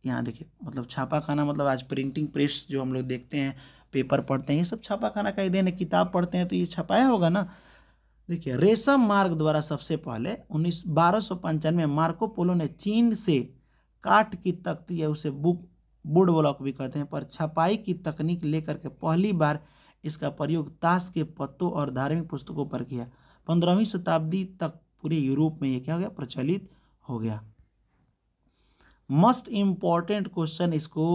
यहाँ देखिए मतलब छापा खाना मतलब आज प्रिंटिंग प्रेस जो हम लोग देखते हैं पेपर पढ़ते हैं ये सब छापा खाना का ही देन है किताब पढ़ते हैं तो ये छपाया होगा ना देखिए रेशम मार्ग द्वारा सबसे पहले उन्नीस बारह सौ पंचानवे में मार्को पोलो ने चीन से काट की तख्त या उसे बुक बुड ब्लॉक भी कहते हैं पर छपाई की तकनीक लेकर के पहली बार इसका प्रयोग ताश के पत्तों और धार्मिक पुस्तकों पर किया पंद्रहवीं शताब्दी तक पूरे यूरोप में यह क्या हो गया प्रचलित हो गया मस्ट इम्पॉर्टेंट क्वेश्चन इसको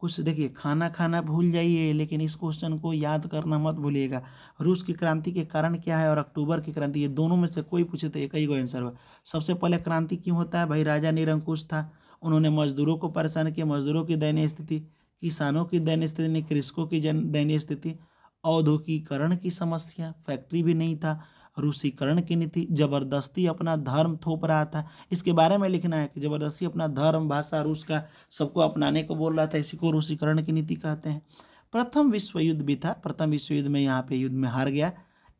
कुछ देखिए खाना खाना भूल जाइए लेकिन इस क्वेश्चन को याद करना मत भूलिएगा रूस की क्रांति के कारण क्या है और अक्टूबर की क्रांति ये दोनों में से कोई पूछे तो एक ही कोई आंसर हुआ सबसे पहले क्रांति क्यों होता है भाई राजा निरंकुश था उन्होंने मजदूरों को परेशान किया मजदूरों की दयनीय स्थिति किसानों की दयनीय स्थिति कृषकों की दैनीय दयनीय स्थिति औद्योगिकरण की समस्या फैक्ट्री भी नहीं था रूसीकरण की नीति जबरदस्ती अपना धर्म थोप रहा था इसके बारे में लिखना है कि जबरदस्ती अपना धर्म भाषा रूस का सबको अपनाने को बोल रहा था इसी को रूसीकरण की नीति कहते हैं प्रथम विश्व युद्ध भी था प्रथम विश्व युद्ध में यहाँ पे युद्ध में हार गया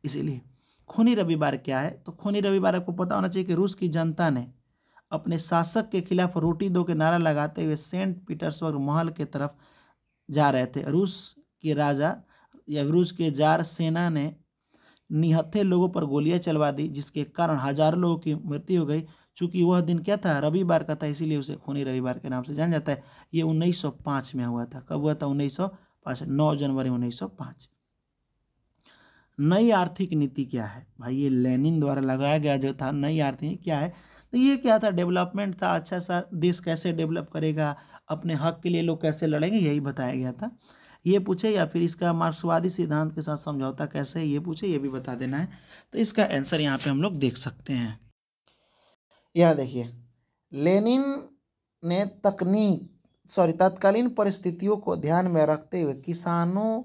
इसीलिए खूनी रविवार क्या है तो खूनी रविवार आपको पता होना चाहिए कि रूस की जनता ने अपने शासक के खिलाफ रोटी दो के नारा लगाते हुए सेंट पीटर्सबर्ग महल के तरफ जा रहे थे रूस के राजा या रूस के जार सेना ने निहत्थे लोगों पर गोलियां चलवा दी जिसके कारण हजारों लोगों की मृत्यु हो गई चूंकि वह दिन क्या था रविवार का था इसीलिए उसे खूनी रविवार के नाम से जाना जाता है ये 1905 में हुआ था कब हुआ था 1905 9 जनवरी 1905 नई आर्थिक नीति क्या है भाई ये लेनिन द्वारा लगाया गया जो था नई आर्थिक क्या है तो ये क्या था डेवलपमेंट था अच्छा सा देश कैसे डेवलप करेगा अपने हक के लिए लोग कैसे लड़ेंगे यही बताया गया था ये पूछे या फिर इसका मार्क्सवादी सिद्धांत के साथ समझौता कैसे है ये पूछे ये भी बता देना है तो इसका आंसर यहाँ पे हम लोग देख सकते हैं यह देखिए लेनिन ने तकनीक सॉरी तत्कालीन परिस्थितियों को ध्यान में रखते हुए किसानों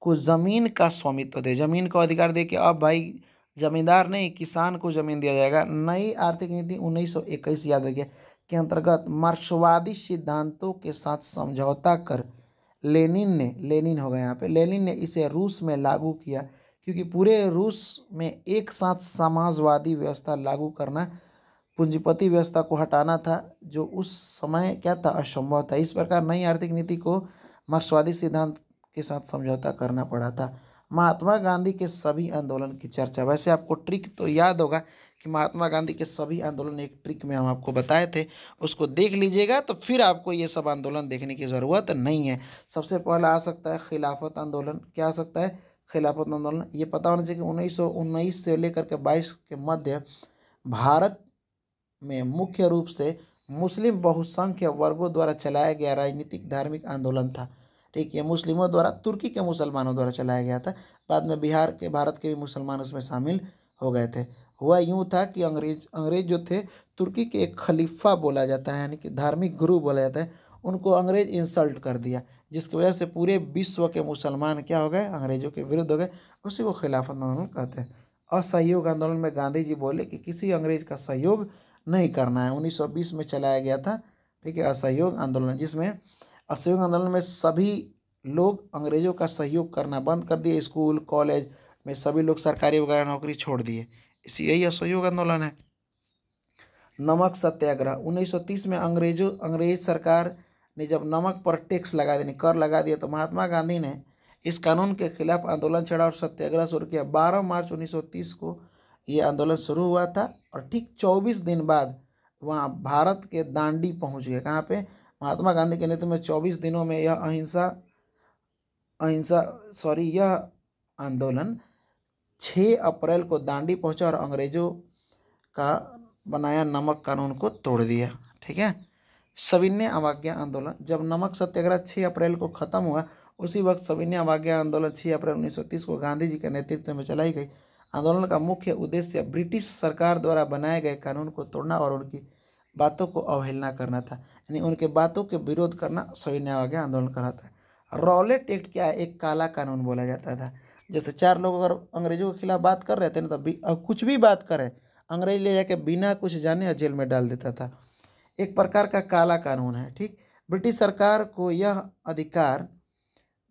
को ज़मीन का स्वामित्व दे जमीन का अधिकार दे के अब भाई जमींदार नहीं किसान को जमीन दिया जाएगा नई आर्थिक नीति उन्नीस सौ इक्कीस याद रखिए के अंतर्गत मार्क्सवादी सिद्धांतों के साथ समझौता कर लेनिन ने लेनिन होगा यहाँ पे लेनिन ने इसे रूस में लागू किया क्योंकि पूरे रूस में एक साथ समाजवादी व्यवस्था लागू करना पूंजीपति व्यवस्था को हटाना था जो उस समय क्या था असंभव था इस प्रकार नई आर्थिक नीति को मार्क्सवादी सिद्धांत के साथ समझौता करना पड़ा था महात्मा गांधी के सभी आंदोलन की चर्चा वैसे आपको ट्रिक तो याद होगा कि महात्मा गांधी के सभी आंदोलन एक ट्रिक में हम आपको बताए थे उसको देख लीजिएगा तो फिर आपको ये सब आंदोलन देखने की ज़रूरत नहीं है सबसे पहला आ सकता है खिलाफत आंदोलन क्या आ सकता है खिलाफत आंदोलन ये पता होना चाहिए कि उन्नीस सौ उन्नीस से लेकर के बाईस के मध्य भारत में मुख्य रूप से मुस्लिम बहुसंख्य वर्गों द्वारा चलाया गया राजनीतिक धार्मिक आंदोलन था ठीक है मुस्लिमों द्वारा तुर्की के मुसलमानों द्वारा चलाया गया था बाद में बिहार के भारत के भी मुसलमान उसमें शामिल हो गए थे हुआ यूँ था कि अंग्रेज अंग्रेज जो थे तुर्की के एक खलीफा बोला जाता है यानी कि धार्मिक गुरु बोला जाता है उनको अंग्रेज इंसल्ट कर दिया जिसकी वजह से पूरे विश्व के मुसलमान क्या हो गए अंग्रेजों के विरुद्ध हो गए उसी को खिलाफत आंदोलन कहते हैं असहयोग आंदोलन में गांधी जी बोले कि किसी अंग्रेज का सहयोग नहीं करना है 1920 में चलाया गया था ठीक है असहयोग आंदोलन जिसमें असहयोग आंदोलन में सभी लोग अंग्रेज़ों का सहयोग करना बंद कर दिए स्कूल कॉलेज में सभी लोग सरकारी वगैरह नौकरी छोड़ दिए इसी यही असहयोग आंदोलन है नमक सत्याग्रह 1930 में अंग्रेजों अंग्रेज सरकार ने जब नमक पर टैक्स लगा देने कर लगा दिया तो महात्मा गांधी ने इस कानून के खिलाफ आंदोलन छेड़ा और सत्याग्रह शुरू किया 12 मार्च 1930 को ये आंदोलन शुरू हुआ था और ठीक 24 दिन बाद वहाँ भारत के दांडी पहुँच गए कहाँ पे महात्मा गांधी के नेतृत्व में चौबीस दिनों में यह अहिंसा अहिंसा सॉरी यह आंदोलन 6 अप्रैल को दांडी पहुंचा और अंग्रेज़ों का बनाया नमक कानून को तोड़ दिया ठीक है सविन्य अवाज्ञा आंदोलन जब नमक सत्याग्रह 6 अप्रैल को ख़त्म हुआ उसी वक्त सविन्य अवाज्ञा आंदोलन 6 अप्रैल 1930 को गांधी जी के नेतृत्व में चलाई गई आंदोलन का मुख्य उद्देश्य ब्रिटिश सरकार द्वारा बनाए गए कानून को तोड़ना और उनकी बातों को अवहेलना करना था यानी उनके बातों के विरोध करना सविन्य अवाज्ञा आंदोलन कराता है रॉलेट एक्ट क्या है एक काला कानून बोला जाता था जैसे चार लोग अगर अंग्रेजों के खिलाफ बात कर रहे थे ना तो कुछ भी बात करें अंग्रेज ले जाके बिना कुछ जाने जेल में डाल देता था एक प्रकार का काला कानून है ठीक ब्रिटिश सरकार को यह अधिकार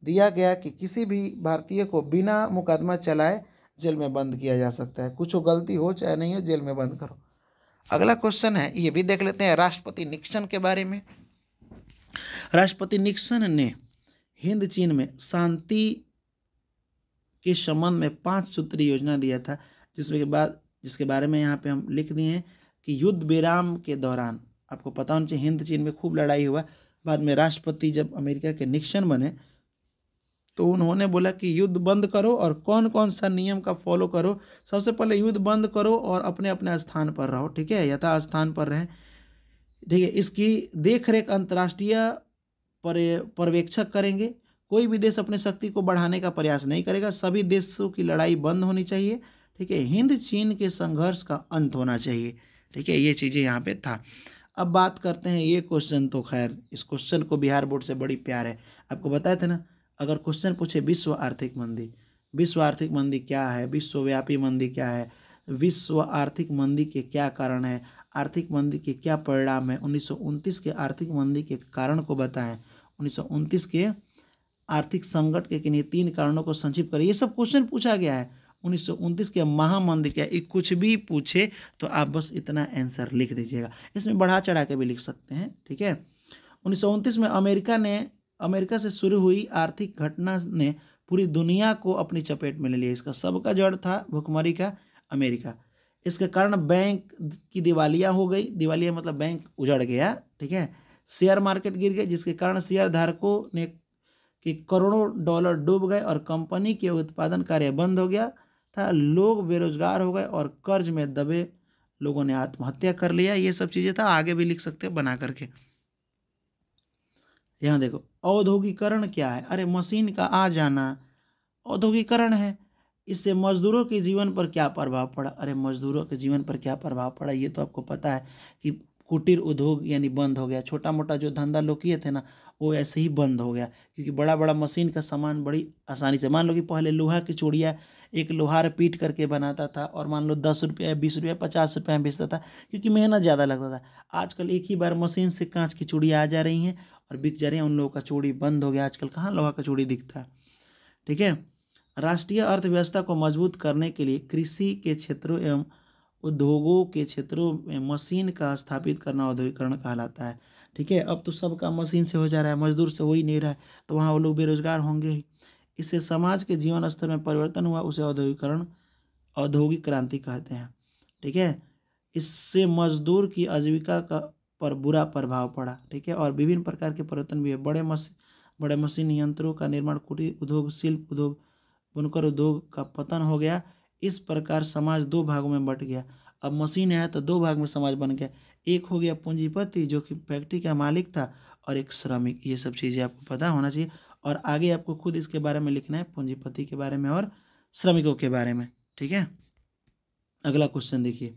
दिया गया कि किसी भी भारतीय को बिना मुकदमा चलाए जेल में बंद किया जा सकता है कुछ गलती हो चाहे नहीं हो जेल में बंद करो अगला क्वेश्चन है ये भी देख लेते हैं राष्ट्रपति निक्सन के बारे में राष्ट्रपति निक्सन ने हिंद चीन में शांति के संबंध में पाँच सूत्री योजना दिया था जिसमें के बाद जिसके बारे में यहाँ पे हम लिख दिए हैं कि युद्ध विराम के दौरान आपको पता होना चाहिए हिंद चीन में खूब लड़ाई हुआ बाद में राष्ट्रपति जब अमेरिका के निक्सन बने तो उन्होंने बोला कि युद्ध बंद करो और कौन कौन सा नियम का फॉलो करो सबसे पहले युद्ध बंद करो और अपने अपने स्थान पर रहो ठीक है यथा स्थान पर रहें ठीक है इसकी देख रेख अंतर्राष्ट्रीय पर्यवेक्षक करेंगे कोई भी देश अपनी शक्ति को बढ़ाने का प्रयास नहीं करेगा सभी देशों की लड़ाई बंद होनी चाहिए ठीक है हिंद चीन के संघर्ष का अंत होना चाहिए ठीक है ये चीज़ें यहाँ पे था अब बात करते हैं ये क्वेश्चन तो खैर इस क्वेश्चन को बिहार बोर्ड से बड़ी प्यार है आपको बताए थे ना अगर क्वेश्चन पूछे विश्व आर्थिक मंदी विश्व आर्थिक मंदी क्या है विश्वव्यापी मंदी क्या है विश्व आर्थिक मंदी के क्या कारण है आर्थिक मंदी के क्या परिणाम है उन्नीस के आर्थिक मंदी के कारण को बताएं उन्नीस के आर्थिक संकट के किन्हीं तीन कारणों को संक्षिप्त करें ये सब क्वेश्चन पूछा गया है उन्नीस के महामंद क्या ये कुछ भी पूछे तो आप बस इतना आंसर लिख दीजिएगा इसमें बढ़ा चढ़ा के भी लिख सकते हैं ठीक है उन्नीस में अमेरिका ने अमेरिका से शुरू हुई आर्थिक घटना ने पूरी दुनिया को अपनी चपेट में ले लिया इसका सबका जड़ था भुखमरी का अमेरिका इसके कारण बैंक की दिवालिया हो गई दिवालिया मतलब बैंक उजड़ गया ठीक है शेयर मार्केट गिर गया जिसके कारण शेयर धारकों ने कि करोड़ों डॉलर डूब गए और कंपनी के उत्पादन कार्य बंद हो गया था लोग बेरोजगार हो गए और कर्ज में दबे लोगों ने आत्महत्या कर लिया ये सब चीज़ें था आगे भी लिख सकते बना करके यहाँ देखो औद्योगिकरण क्या है अरे मशीन का आ जाना औद्योगिकरण है इससे मजदूरों के जीवन पर क्या प्रभाव पड़ा अरे मजदूरों के जीवन पर क्या प्रभाव पड़ा ये तो आपको पता है कि कुटीर उद्योग यानी बंद हो गया छोटा मोटा जो धंधा लोग किए थे ना वो ऐसे ही बंद हो गया क्योंकि बड़ा बड़ा मशीन का सामान बड़ी आसानी से मान लो कि पहले लोहा की चूड़िया एक लोहार पीट करके बनाता था और मान लो दस रुपया बीस रुपया पचास रुपया में बेचता था क्योंकि मेहनत ज़्यादा लगता था आजकल एक ही बार मशीन से कांच की चूड़ियाँ आ जा रही हैं और बिक जा रही हैं उन लोगों का चूड़ी बंद हो गया आजकल कहाँ लोहा का चूड़ी दिखता है ठीक है राष्ट्रीय अर्थव्यवस्था को मजबूत करने के लिए कृषि के क्षेत्रों एवं उद्योगों के क्षेत्रों में मशीन का स्थापित करना औद्योगिकरण कहलाता है ठीक है अब तो सबका मशीन से हो जा रहा है मजदूर से हो ही नहीं रहा है तो वहाँ वो लोग बेरोजगार होंगे इससे समाज के जीवन स्तर में परिवर्तन हुआ उसे औद्योगिकरण औद्योगिक क्रांति कहते हैं ठीक है इससे मजदूर की आजीविका का पर बुरा प्रभाव पड़ा ठीक है और विभिन्न प्रकार के परिवर्तन भी है बड़े मशीन बड़े मशीन यंत्रों का निर्माण कुटीर उद्योग शिल्प उद्योग बुनकर उद्योग का पतन हो गया इस प्रकार समाज दो भागों में बट गया अब मशीन आया तो दो भाग में समाज बन गया एक हो गया पूंजीपति जो कि फैक्ट्री का मालिक था और एक श्रमिक ये सब चीज़ें आपको पता होना चाहिए और आगे आपको खुद इसके बारे में लिखना है पूंजीपति के बारे में और श्रमिकों के बारे में ठीक है अगला क्वेश्चन देखिए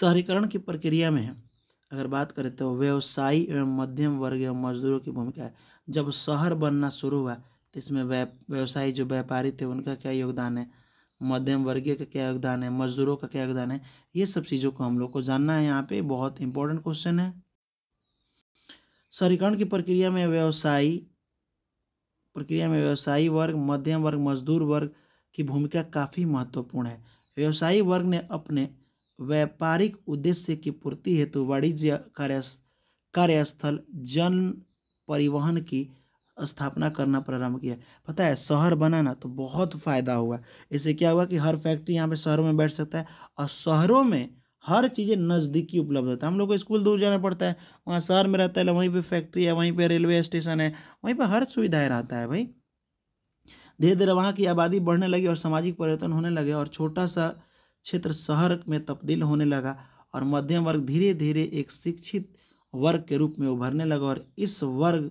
शहरीकरण की प्रक्रिया में अगर बात करें तो व्यवसायी एवं मध्यम वर्ग एवं मजदूरों की भूमिका है जब शहर बनना शुरू हुआ इसमें व्यवसायी जो व्यापारी थे उनका क्या योगदान है मध्यम वर्गीय का क्या योगदान है मजदूरों का क्या योगदान है ये सब चीज़ों को हम लोग को जानना है यहाँ पे बहुत इंपॉर्टेंट क्वेश्चन है शहरीकरण की प्रक्रिया में व्यवसायी प्रक्रिया में व्यवसायी वर्ग मध्यम वर्ग मजदूर वर्ग की भूमिका काफ़ी महत्वपूर्ण है व्यवसायी वर्ग ने अपने व्यापारिक उद्देश्य की पूर्ति हेतु वाणिज्य कार्य कार्यस्थल जन परिवहन की स्थापना करना प्रारंभ किया पता है शहर बना ना तो बहुत फ़ायदा हुआ इससे क्या हुआ कि हर फैक्ट्री यहाँ पे शहरों में बैठ सकता है और शहरों में हर चीज़ें नज़दीकी उपलब्ध होता है हम लोग को स्कूल दूर जाना पड़ता है वहाँ शहर में रहता है वहीं पर फैक्ट्री है वहीं पर रेलवे स्टेशन है वहीं पर हर सुविधाएँ रहता है भाई धीरे धीरे वहाँ की आबादी बढ़ने लगी और सामाजिक परिवर्तन होने लगे और छोटा सा क्षेत्र शहर में तब्दील होने लगा और मध्यम वर्ग धीरे धीरे एक शिक्षित वर्ग के रूप में उभरने लगा और इस वर्ग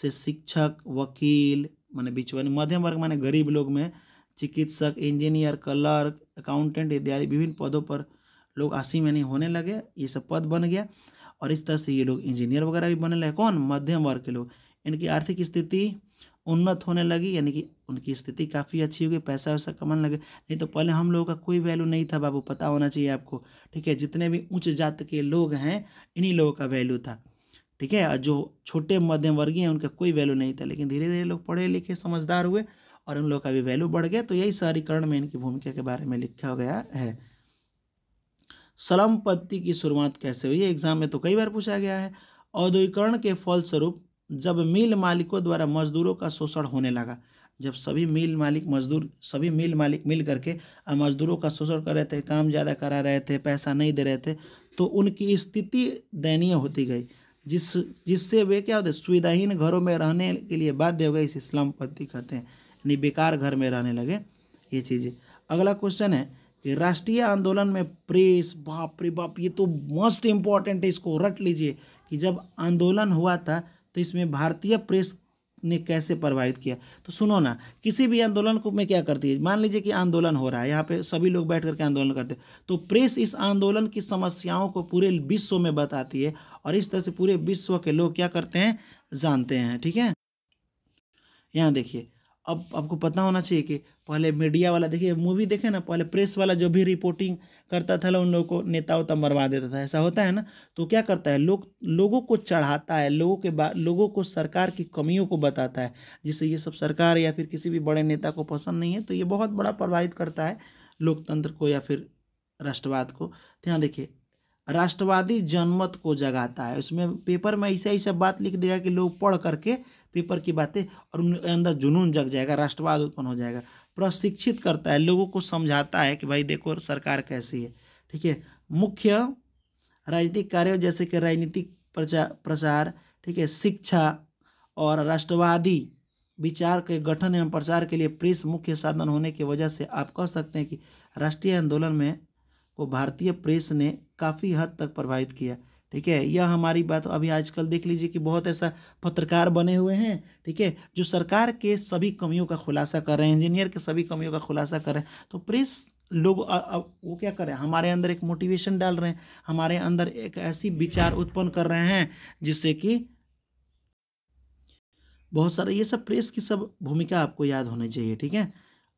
से शिक्षक वकील माने बिचवानी मध्यम वर्ग माने गरीब लोग में चिकित्सक इंजीनियर क्लर्क अकाउंटेंट इत्यादि विभिन्न पदों पर लोग आसीम यानी होने लगे ये सब पद बन गया और इस तरह से ये लोग इंजीनियर वगैरह भी बने लगे कौन मध्यम वर्ग के लोग इनकी आर्थिक स्थिति उन्नत होने लगी यानी कि उनकी स्थिति काफ़ी अच्छी हो गई पैसा वैसा कमाने लगे नहीं तो पहले हम लोगों का कोई वैल्यू नहीं था बाबू पता होना चाहिए आपको ठीक है जितने भी उच्च जात के लोग हैं इन्हीं लोगों का वैल्यू था ठीक है जो छोटे मध्यम वर्गीय हैं उनका कोई वैल्यू नहीं था लेकिन धीरे धीरे लोग पढ़े लिखे समझदार हुए और उन लोग का भी वैल्यू बढ़ गया तो यही शहरीकरण में इनकी भूमिका के बारे में लिखा गया है स्लम की शुरुआत कैसे हुई एग्जाम में तो कई बार पूछा गया है औद्योगिकरण के फलस्वरूप जब मिल मालिकों द्वारा मजदूरों का शोषण होने लगा जब सभी मिल मालिक मजदूर सभी मिल मालिक मिल करके मजदूरों का शोषण कर रहे थे काम ज़्यादा करा रहे थे पैसा नहीं दे रहे थे तो उनकी स्थिति दयनीय होती गई जिस जिससे वे क्या होते सुविधाहीन घरों में रहने के लिए बाध्य हो गए इसे इस्लाम पद्धति कहते हैं यानी बेकार घर में रहने लगे ये चीज़ें अगला क्वेश्चन है कि राष्ट्रीय आंदोलन में प्रेस बाप रे बाप ये तो मोस्ट इम्पॉर्टेंट है इसको रट लीजिए कि जब आंदोलन हुआ था तो इसमें भारतीय प्रेस ने कैसे प्रभावित किया तो सुनो ना किसी भी आंदोलन को मैं क्या करती है मान लीजिए कि आंदोलन हो रहा है यहाँ पे सभी लोग बैठ करके आंदोलन करते हैं तो प्रेस इस आंदोलन की समस्याओं को पूरे विश्व में बताती है और इस तरह से पूरे विश्व के लोग क्या करते हैं जानते हैं ठीक है यहाँ देखिए अब आपको पता होना चाहिए कि पहले मीडिया वाला देखिए मूवी देखे ना पहले प्रेस वाला जो भी रिपोर्टिंग करता था उन लोगों को नेता उता मरवा देता था ऐसा होता है ना तो क्या करता है लोग लोगों को चढ़ाता है लोगों के बाद लोगों को सरकार की कमियों को बताता है जिससे ये सब सरकार या फिर किसी भी बड़े नेता को पसंद नहीं है तो ये बहुत बड़ा प्रभावित करता है लोकतंत्र को या फिर राष्ट्रवाद को तो यहाँ देखिए राष्ट्रवादी जनमत को जगाता है उसमें पेपर में ऐसा ऐसा बात लिख देगा कि लोग पढ़ करके पेपर की बातें और उनके अंदर जुनून जग जाएगा राष्ट्रवाद उत्पन्न हो जाएगा प्रशिक्षित करता है लोगों को समझाता है कि भाई देखो सरकार कैसी है ठीक है मुख्य राजनीतिक कार्य जैसे कि राजनीतिक प्रचार ठीक है शिक्षा और राष्ट्रवादी विचार के गठन एवं प्रचार के लिए प्रेस मुख्य साधन होने की वजह से आप कह सकते हैं कि राष्ट्रीय आंदोलन में को भारतीय प्रेस ने काफ़ी हद तक प्रभावित किया ठीक है यह हमारी बात अभी आजकल देख लीजिए कि बहुत ऐसा पत्रकार बने हुए हैं ठीक है जो सरकार के सभी कमियों का खुलासा कर रहे हैं इंजीनियर के सभी कमियों का खुलासा कर रहे हैं तो प्रेस लोग अब वो क्या कर रहे हैं हमारे अंदर एक मोटिवेशन डाल रहे हैं हमारे अंदर एक ऐसी विचार उत्पन्न कर रहे हैं जिससे कि बहुत सारे ये सब प्रेस की सब भूमिका आपको याद होनी चाहिए ठीक है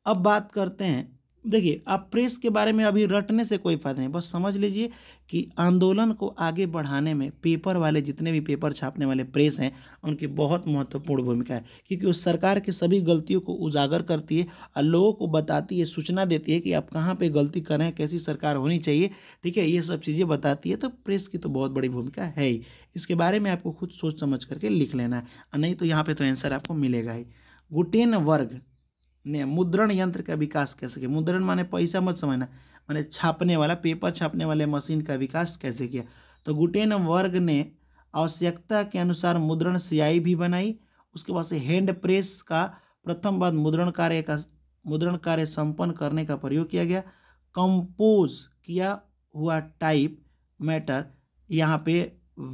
अब बात करते हैं देखिए आप प्रेस के बारे में अभी रटने से कोई फ़ायदा नहीं बस समझ लीजिए कि आंदोलन को आगे बढ़ाने में पेपर वाले जितने भी पेपर छापने वाले प्रेस हैं उनकी बहुत महत्वपूर्ण भूमिका है क्योंकि वो सरकार की सभी गलतियों को उजागर करती है और लोगों को बताती है सूचना देती है कि आप कहाँ पर गलती कर रहे हैं कैसी सरकार होनी चाहिए ठीक है ये सब चीज़ें बताती है तो प्रेस की तो बहुत बड़ी भूमिका है ही इसके बारे में आपको खुद सोच समझ करके लिख लेना है नहीं तो यहाँ पर तो आंसर आपको मिलेगा ही गुटेन वर्ग ने मुद्रण यंत्र का विकास कैसे किया मुद्रण माने पैसा मत समझना माने छापने वाला पेपर छापने वाले मशीन का विकास कैसे किया तो गुटेन वर्ग ने आवश्यकता के अनुसार मुद्रण सियाई भी बनाई उसके बाद से हैंड प्रेस का प्रथम बाद मुद्रण कार्य का मुद्रण कार्य संपन्न करने का प्रयोग किया गया कंपोज किया हुआ टाइप मैटर यहाँ पे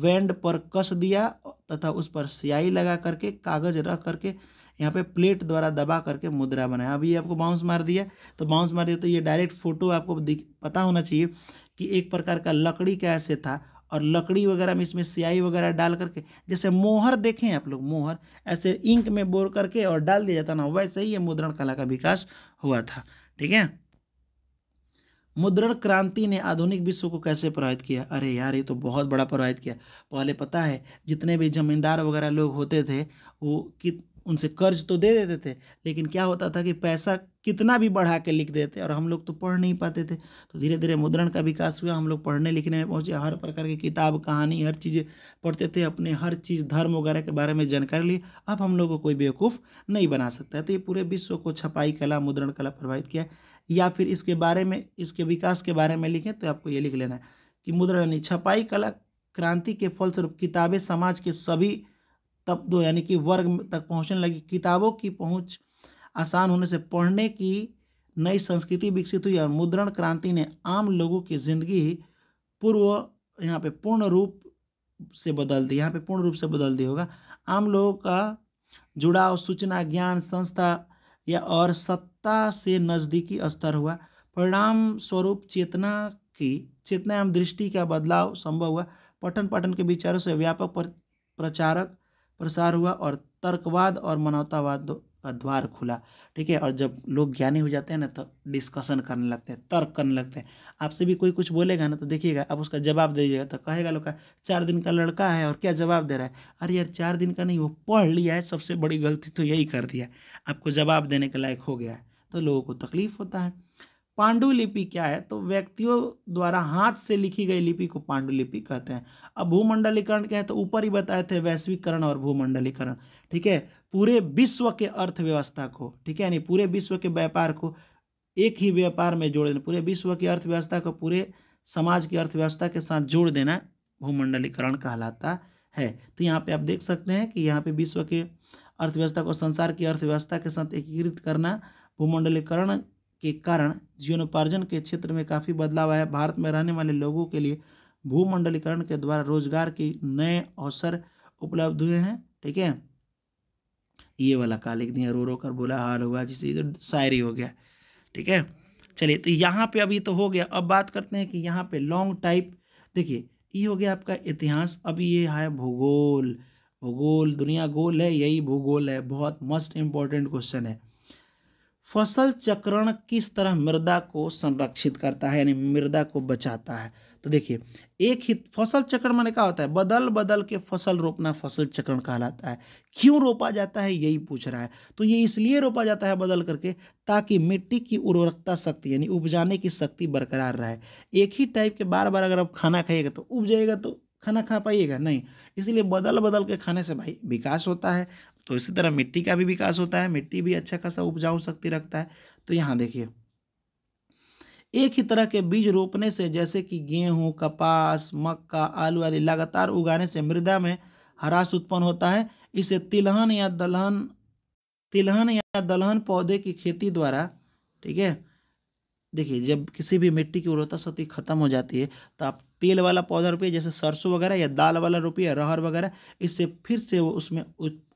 वेंड पर कस दिया तथा उस पर सियाई लगा करके कागज रख करके यहाँ पे प्लेट द्वारा दबा करके मुद्रा बनाया अभी आपको बाउंस मार दिया तो बाउंस मार दिया तो ये डायरेक्ट फोटो आपको पता होना चाहिए कि एक प्रकार का लकड़ी कैसे था और लकड़ी वगैरह में इसमें स्याही वगैरह डाल करके जैसे मोहर देखें आप लोग मोहर ऐसे इंक में बोर करके और डाल दिया जाता ना वैसे ही ये मुद्रण कला का विकास हुआ था ठीक है मुद्रण क्रांति ने आधुनिक विश्व को कैसे प्रभावित किया अरे यार ये तो बहुत बड़ा प्रभावित किया पहले पता है जितने भी जमींदार वगैरह लोग होते थे वो कित उनसे कर्ज तो दे देते थे लेकिन क्या होता था कि पैसा कितना भी बढ़ा के लिख देते और हम लोग तो पढ़ नहीं पाते थे तो धीरे धीरे मुद्रण का विकास हुआ हम लोग पढ़ने लिखने में पहुँचे हर प्रकार की किताब कहानी हर चीज़ें पढ़ते थे अपने हर चीज़ धर्म वगैरह के बारे में जानकारी ली अब हम लोग को कोई बेवकूफ़ नहीं बना सकता है तो ये पूरे विश्व को छपाई कला मुद्रण कला प्रभावित किया या फिर इसके बारे में इसके विकास के बारे में लिखें तो आपको ये लिख लेना है कि मुद्रण छपाई कला क्रांति के फलस्वरूप किताबें समाज के सभी तब दो यानी कि वर्ग तक पहुंचने लगी किताबों की पहुंच आसान होने से पढ़ने की नई संस्कृति विकसित हुई और मुद्रण क्रांति ने आम लोगों की जिंदगी पूर्व यहाँ पे पूर्ण रूप से बदल दी यहाँ पे पूर्ण रूप से बदल दी होगा आम लोगों का जुड़ाव सूचना ज्ञान संस्था या और सत्ता से नज़दीकी स्तर हुआ परिणाम स्वरूप चेतना की चेतना एवं दृष्टि का बदलाव संभव हुआ पठन पठन के विचारों से व्यापक प्रचारक प्रसार हुआ और तर्कवाद और मानवतावाद का द्वार खुला ठीक है और जब लोग ज्ञानी हो जाते हैं ना तो डिस्कशन करने लगते हैं तर्क करने लगते हैं आपसे भी कोई कुछ बोलेगा ना तो देखिएगा आप उसका जवाब दीजिएगा तो कहेगा लोग का चार दिन का लड़का है और क्या जवाब दे रहा है अरे यार चार दिन का नहीं वो पढ़ लिया है सबसे बड़ी गलती तो यही कर दिया आपको जवाब देने के लायक हो गया है तो लोगों को तकलीफ़ होता है पांडुलिपि क्या है तो व्यक्तियों द्वारा हाथ से लिखी गई लिपि को पांडुलिपि कहते हैं अब भूमंडलीकरण क्या है तो ऊपर ही बताए थे वैश्वीकरण और भूमंडलीकरण ठीक है पूरे विश्व के अर्थव्यवस्था को ठीक है यानी पूरे विश्व के व्यापार को एक ही व्यापार में जोड़ देना पूरे विश्व की अर्थव्यवस्था को पूरे समाज की अर्थव्यवस्था के साथ जोड़ देना भूमंडलीकरण कहलाता है तो यहाँ पे आप देख सकते हैं कि यहाँ पे विश्व के अर्थव्यवस्था को संसार की अर्थव्यवस्था के साथ एकीकृत करना भूमंडलीकरण के कारण जीवनोपार्जन के क्षेत्र में काफ़ी बदलाव आया भारत में रहने वाले लोगों के लिए भूमंडलीकरण के द्वारा रोजगार के नए अवसर उपलब्ध हुए हैं ठीक है ये वाला का लिख दिया रो रो कर बोला हाल हुआ जिसे इधर शायरी हो गया ठीक है चलिए तो यहाँ पे अभी तो हो गया अब बात करते हैं कि यहाँ पे लॉन्ग टाइप देखिए ये हो गया आपका इतिहास अभी ये है भूगोल भूगोल दुनिया गोल है यही भूगोल है बहुत मस्ट इम्पॉर्टेंट क्वेश्चन है फसल चक्रण किस तरह मृदा को संरक्षित करता है यानी मृदा को बचाता है तो देखिए एक ही फसल चक्रण मैंने क्या होता है बदल बदल के फसल रोपना फसल चक्रण कहलाता है क्यों रोपा जाता है यही पूछ रहा है तो ये इसलिए रोपा जाता है बदल करके ताकि मिट्टी की उर्वरकता शक्ति यानी उपजाने की शक्ति बरकरार रहे एक ही टाइप के बार बार अगर आप खाना खाइएगा तो उपजाएगा तो खाना खा पाइएगा नहीं इसलिए बदल बदल के खाने से भाई विकास होता है तो इसी तरह मिट्टी का भी विकास होता है मिट्टी भी अच्छा खासा उपजाऊ शक्ति रखता है तो यहाँ देखिए एक ही तरह के बीज रोपने से जैसे कि गेहूं कपास मक्का आलू आदि लगातार उगाने से मृदा में हरास उत्पन्न होता है इसे तिलहन या दलहन तिलहन या दलहन पौधे की खेती द्वारा ठीक है देखिए जब किसी भी मिट्टी की उर्वरता शक्ति खत्म हो जाती है तो आप तेल वाला पौधा रोपिए जैसे सरसों वगैरह या दाल वाला रोपिए रहर वगैरह इससे फिर से वो उसमें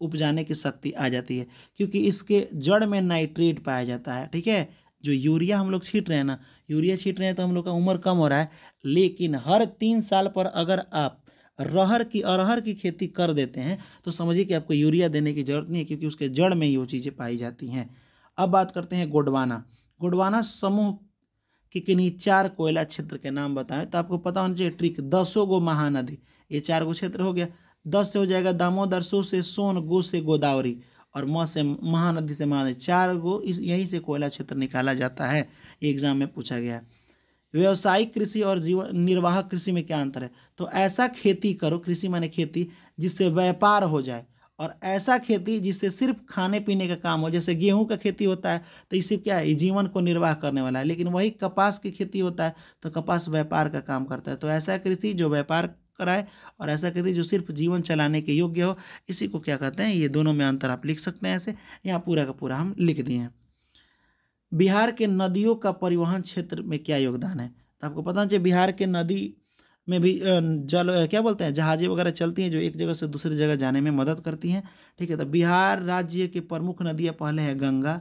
उपजाने की शक्ति आ जाती है क्योंकि इसके जड़ में नाइट्रेट पाया जाता है ठीक है जो यूरिया हम लोग छीट रहे हैं ना यूरिया छीट रहे हैं तो हम लोग का उम्र कम हो रहा है लेकिन हर तीन साल पर अगर आप रहर की अरहर की खेती कर देते हैं तो समझिए कि आपको यूरिया देने की ज़रूरत नहीं है क्योंकि उसके जड़ में ये चीज़ें पाई जाती हैं अब बात करते हैं गोडवाना गोडवाना समूह कि किन्हीं चार कोयला क्षेत्र के नाम बताएं तो आपको पता होना चाहिए ट्रिक दसों गो महानदी ये चार गो क्षेत्र हो गया दस से हो जाएगा दामोदर सो से सोन गो से गोदावरी और म से महानदी से महानदी चार गो इस यहीं से कोयला क्षेत्र निकाला जाता है ये एग्जाम में पूछा गया है व्यवसायिक कृषि और जीवन निर्वाह कृषि में क्या अंतर है तो ऐसा खेती करो कृषि माने खेती जिससे व्यापार हो जाए और ऐसा खेती जिससे सिर्फ खाने पीने का काम हो जैसे गेहूं का खेती होता है तो इसे क्या है जीवन को निर्वाह करने वाला है लेकिन वही कपास की खेती होता है तो कपास व्यापार का काम करता है तो ऐसा कृषि जो व्यापार कराए और ऐसा कृषि जो सिर्फ जीवन चलाने के योग्य हो इसी को क्या कहते हैं ये दोनों में अंतर आप लिख सकते हैं ऐसे यहाँ पूरा का पूरा हम लिख दिए हैं बिहार के नदियों का परिवहन क्षेत्र में क्या योगदान है तो आपको पता चाहिए बिहार के नदी में भी जल क्या बोलते हैं जहाज़े वगैरह चलती हैं जो एक जगह से दूसरी जगह जाने में मदद करती हैं ठीक है तो बिहार राज्य की प्रमुख नदियाँ पहले हैं गंगा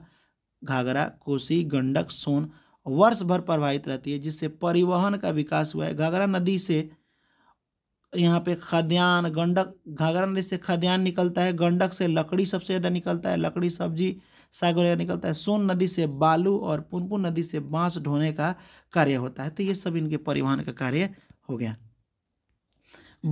घाघरा कोसी गंडक सोन वर्ष भर प्रभावित रहती है जिससे परिवहन का विकास हुआ है घाघरा नदी से यहाँ पे खाद्यान्न गंडक घाघरा नदी से खाद्यान्न निकलता है गंडक से लकड़ी सबसे ज़्यादा निकलता है लकड़ी सब्जी साग वगैरह निकलता है सोन नदी से बालू और पुनपुन नदी से बांस ढोने का कार्य होता है तो ये सब इनके परिवहन का कार्य हो गया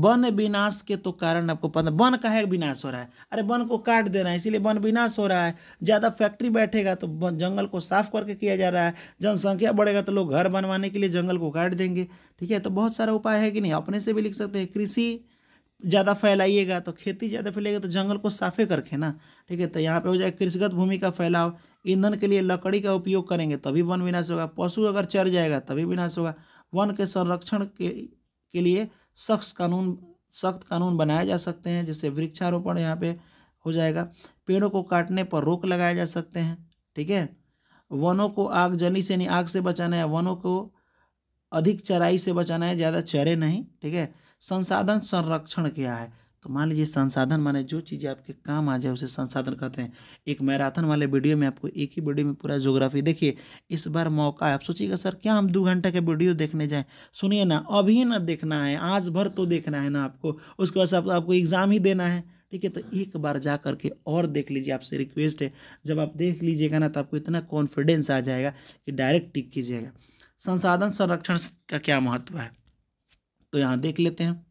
वन विनाश के तो कारण आपको पता वन का है विनाश हो रहा है अरे वन को काट दे रहा है इसीलिए वन विनाश हो रहा है ज़्यादा फैक्ट्री बैठेगा तो जंगल को साफ करके किया जा रहा है जनसंख्या बढ़ेगा तो लोग घर बनवाने के लिए जंगल को काट देंगे ठीक है तो बहुत सारा उपाय है कि नहीं अपने से भी लिख सकते हैं कृषि ज़्यादा फैलाइएगा तो खेती ज़्यादा फैलेगा तो जंगल को साफे करके ना ठीक है तो यहाँ पे हो जाए कृषिगत भूमि का फैलाव ईंधन के लिए लकड़ी का उपयोग करेंगे तभी वन विनाश होगा पशु अगर चर जाएगा तभी विनाश होगा वन के संरक्षण के के लिए सख्त कानून सख्त कानून बनाए जा सकते हैं जिससे वृक्षारोपण यहाँ पे हो जाएगा पेड़ों को काटने पर रोक लगाए जा सकते हैं ठीक है वनों को आग जनी से नहीं आग से बचाना है वनों को अधिक चराई से बचाना है ज़्यादा चरे नहीं ठीक है संसाधन संरक्षण क्या है तो मान लीजिए संसाधन माने जो चीज़ें आपके काम आ जाए उसे संसाधन कहते हैं एक मैराथन वाले वीडियो में आपको एक ही वीडियो में पूरा ज्योग्राफी देखिए इस बार मौका है आप सोचिएगा सर क्या हम दो घंटे का वीडियो देखने जाएँ सुनिए ना अभी ना देखना है आज भर तो देखना है ना आपको उसके बाद आप, आपको एग्ज़ाम ही देना है ठीक है तो एक बार जा करके और देख लीजिए आपसे रिक्वेस्ट है जब आप देख लीजिएगा ना तो आपको इतना कॉन्फिडेंस आ जाएगा कि डायरेक्ट टिक कीजिएगा संसाधन संरक्षण का क्या महत्व है तो यहाँ देख लेते हैं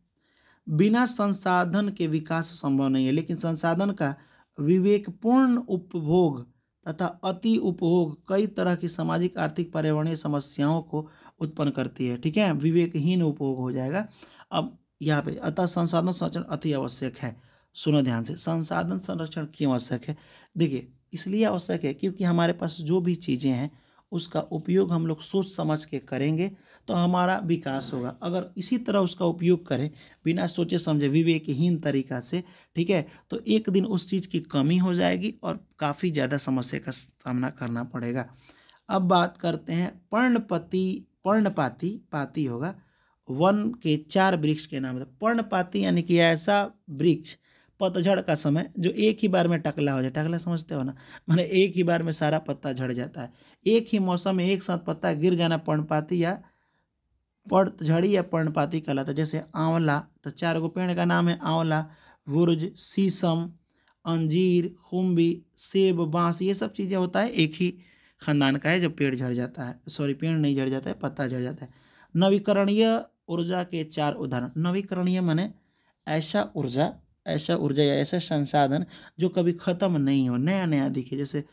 बिना संसाधन के विकास संभव नहीं है लेकिन संसाधन का विवेकपूर्ण उपभोग तथा अति उपभोग कई तरह की सामाजिक आर्थिक पर्यावरणीय समस्याओं को उत्पन्न करती है ठीक है विवेकहीन उपभोग हो जाएगा अब यहाँ पे अतः संसाधन संरक्षण अति आवश्यक है सुनो ध्यान से संसाधन संरक्षण क्यों आवश्यक है देखिए इसलिए आवश्यक है क्योंकि हमारे पास जो भी चीज़ें हैं उसका उपयोग हम लोग सोच समझ के करेंगे तो हमारा विकास होगा अगर इसी तरह उसका उपयोग करें बिना सोचे समझे विवेकहीन तरीका से ठीक है तो एक दिन उस चीज़ की कमी हो जाएगी और काफ़ी ज़्यादा समस्या का सामना करना पड़ेगा अब बात करते हैं पर्णपति पर्णपाती पाती होगा वन के चार वृक्ष के नाम पर्णपाती यानी कि ऐसा वृक्ष पतझड़ का समय जो एक ही बार में टकला हो जाए टकला समझते हो ना मैंने एक ही बार में सारा पत्ता झड़ जाता है एक ही मौसम में एक साथ पत्ता गिर जाना पर्णपाती या पड़ झड़ी या पर्णपाती कहलाता है जैसे आंवला तो चार गो पेड़ का नाम है आंवला बुर्ज शीशम अंजीर खुम्बी सेब बांस ये सब चीज़ें होता है एक ही खानदान का है जब पेड़ झड़ जाता है सॉरी पेड़ नहीं झड़ जाता है पत्ता झड़ जाता है नवीकरणीय ऊर्जा के चार उदाहरण नवीकरणीय माने ऐसा ऊर्जा ऐसा ऊर्जा या ऐसा संसाधन जो कभी ख़त्म नहीं हो नया नया दिखे जैसे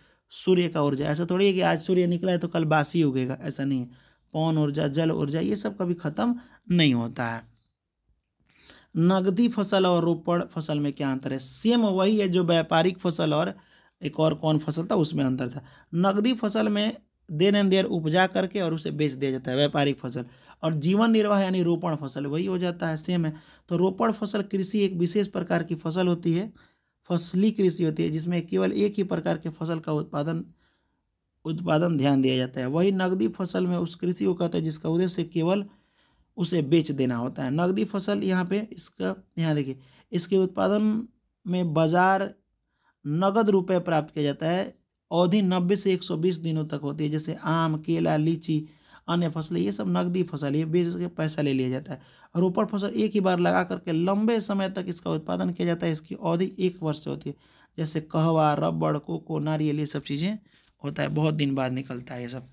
सूर्य का ऊर्जा ऐसा थोड़ी है कि आज सूर्य निकला है तो कल बासी उगेगा ऐसा नहीं है पौन ऊर्जा जल ऊर्जा ये सब कभी ख़त्म नहीं होता है नगदी फसल और रोपड़ फसल में क्या अंतर है सेम वही है जो व्यापारिक फसल और एक और कौन फसल था उसमें अंतर था नगदी फसल में देन एंड देर उपजा करके और उसे बेच दिया जाता है व्यापारिक फसल और जीवन निर्वाह यानी रोपण फसल वही हो जाता है सेम है तो रोपण फसल कृषि एक विशेष प्रकार की फसल होती है फसली कृषि होती है जिसमें केवल एक ही प्रकार के फसल का उत्पादन उत्पादन ध्यान दिया जाता है वही नकदी फसल में उस कृषि को कहते हैं जिसका उद्देश्य केवल उसे बेच देना होता है नकदी फसल यहाँ पे इसका यहाँ देखिए इसके उत्पादन में बाजार नगद रुपए प्राप्त किया जाता है अवधि नब्बे से एक सौ बीस दिनों तक होती है जैसे आम केला लीची अन्य फसलें ये सब नकदी फसल ये बेच के पैसा ले लिया जाता है रोपड़ फसल एक ही बार लगा करके लंबे समय तक इसका उत्पादन किया जाता है इसकी अवधि एक वर्ष से होती है जैसे कहवा रबड़ कोको नारियल ये सब चीज़ें होता है बहुत दिन बाद निकलता है ये सब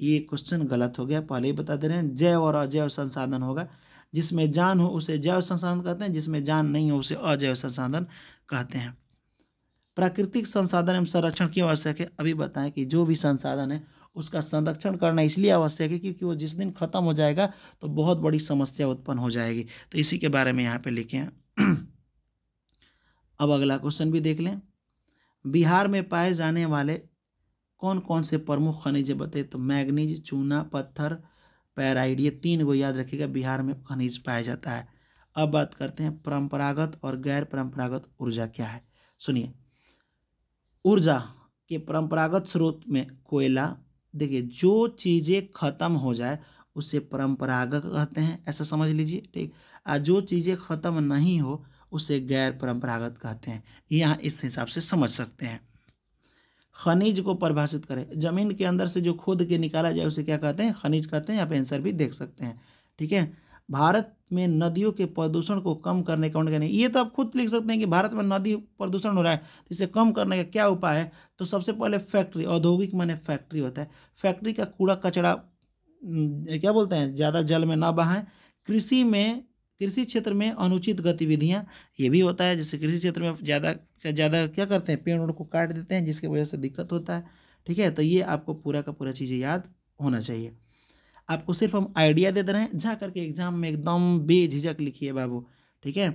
ये क्वेश्चन गलत हो गया पहले ही बता दे रहे हैं जैव और अजैव संसाधन होगा जिसमें जान हो उसे जैव संसाधन कहते हैं जिसमें जान नहीं हो उसे अजैव संसाधन कहते हैं प्राकृतिक संसाधन एवं संरक्षण क्यों आवश्यक है अभी बताएं कि जो भी संसाधन है उसका संरक्षण करना इसलिए आवश्यक है क्योंकि वो जिस दिन खत्म हो जाएगा तो बहुत बड़ी समस्या उत्पन्न हो जाएगी तो इसी के बारे में यहाँ पे लिखे हैं अब अगला क्वेश्चन भी देख लें बिहार में पाए जाने वाले कौन कौन से प्रमुख खनिज बताए तो मैग्नीज चूना पत्थर पैराइड ये तीन को याद रखिएगा बिहार में खनिज पाया जाता है अब बात करते हैं परंपरागत और गैर परंपरागत ऊर्जा क्या है सुनिए ऊर्जा के परंपरागत स्रोत में कोयला देखिए जो चीज़ें खत्म हो जाए उसे परंपरागत कहते हैं ऐसा समझ लीजिए ठीक और जो चीज़ें खत्म नहीं हो उसे गैर परंपरागत कहते हैं यहाँ इस हिसाब से समझ सकते हैं खनिज को परिभाषित करें जमीन के अंदर से जो खोद के निकाला जाए उसे क्या कहते हैं खनिज कहते हैं आप आंसर भी देख सकते हैं ठीक है भारत में नदियों के प्रदूषण को कम करने का उनका नहीं ये तो आप खुद लिख सकते हैं कि भारत में नदी प्रदूषण हो रहा है तो इसे कम करने का क्या उपाय है तो सबसे पहले फैक्ट्री औद्योगिक माने फैक्ट्री होता है फैक्ट्री का कूड़ा कचरा क्या बोलते हैं ज़्यादा जल में ना बहाएं कृषि में कृषि क्षेत्र में अनुचित गतिविधियाँ ये भी होता है जैसे कृषि क्षेत्र में ज़्यादा ज़्यादा क्या करते हैं पेड़ उड़ को काट देते हैं जिसकी वजह से दिक्कत होता है ठीक है तो ये आपको पूरा का पूरा चीज़ें याद होना चाहिए आपको सिर्फ हम आइडिया दे दे रहे हैं जा करके एग्जाम में एकदम बेझिझक लिखिए बाबू ठीक है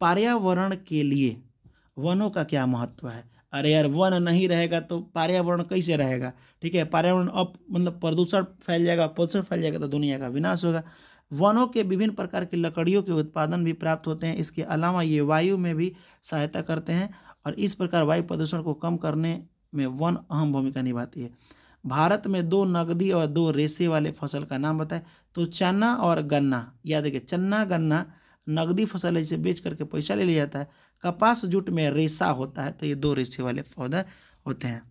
पर्यावरण के लिए वनों का क्या महत्व है अरे यार वन नहीं रहेगा तो पर्यावरण कैसे रहेगा ठीक है पर्यावरण अब मतलब प्रदूषण फैल जाएगा प्रदूषण फैल जाएगा तो दुनिया का विनाश होगा वनों के विभिन्न प्रकार की लकड़ियों के उत्पादन भी प्राप्त होते हैं इसके अलावा ये वायु में भी सहायता करते हैं और इस प्रकार वायु प्रदूषण को कम करने में वन अहम भूमिका निभाती है भारत में दो नगदी और दो रेसे वाले फसल का नाम बताए तो चना और गन्ना या देखिए चना गन्ना नगदी फसल है जिसे बेच करके पैसा ले लिया जाता है कपास जुट में रेसा होता है तो ये दो रेशे वाले पौधे होते हैं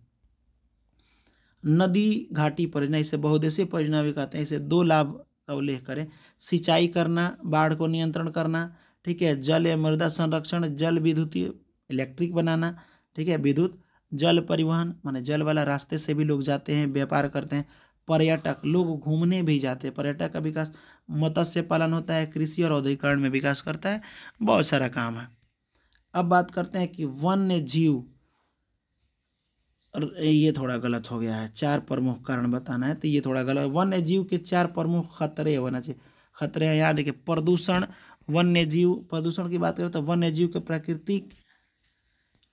नदी घाटी परियोजना इसे बहुदेशीय परियोजना भी कहते हैं इसे दो लाभ का उल्लेख करें सिंचाई करना बाढ़ को नियंत्रण करना ठीक है जल या मृदा संरक्षण जल विद्युतीय इलेक्ट्रिक बनाना ठीक है विद्युत जल परिवहन माने जल वाला रास्ते से भी लोग जाते हैं व्यापार करते हैं पर्यटक लोग घूमने भी जाते हैं पर्यटक का विकास मत्स्य पालन होता है कृषि और औद्योगिकरण में विकास करता है बहुत सारा काम है अब बात करते हैं कि वन्य जीव ये थोड़ा गलत हो गया है चार प्रमुख कारण बताना है तो ये थोड़ा गलत वन्य जीव के चार प्रमुख खतरे होना चाहिए खतरे हैं यहाँ देखिए प्रदूषण वन्य जीव प्रदूषण की बात करें तो वन्य जीव के प्राकृतिक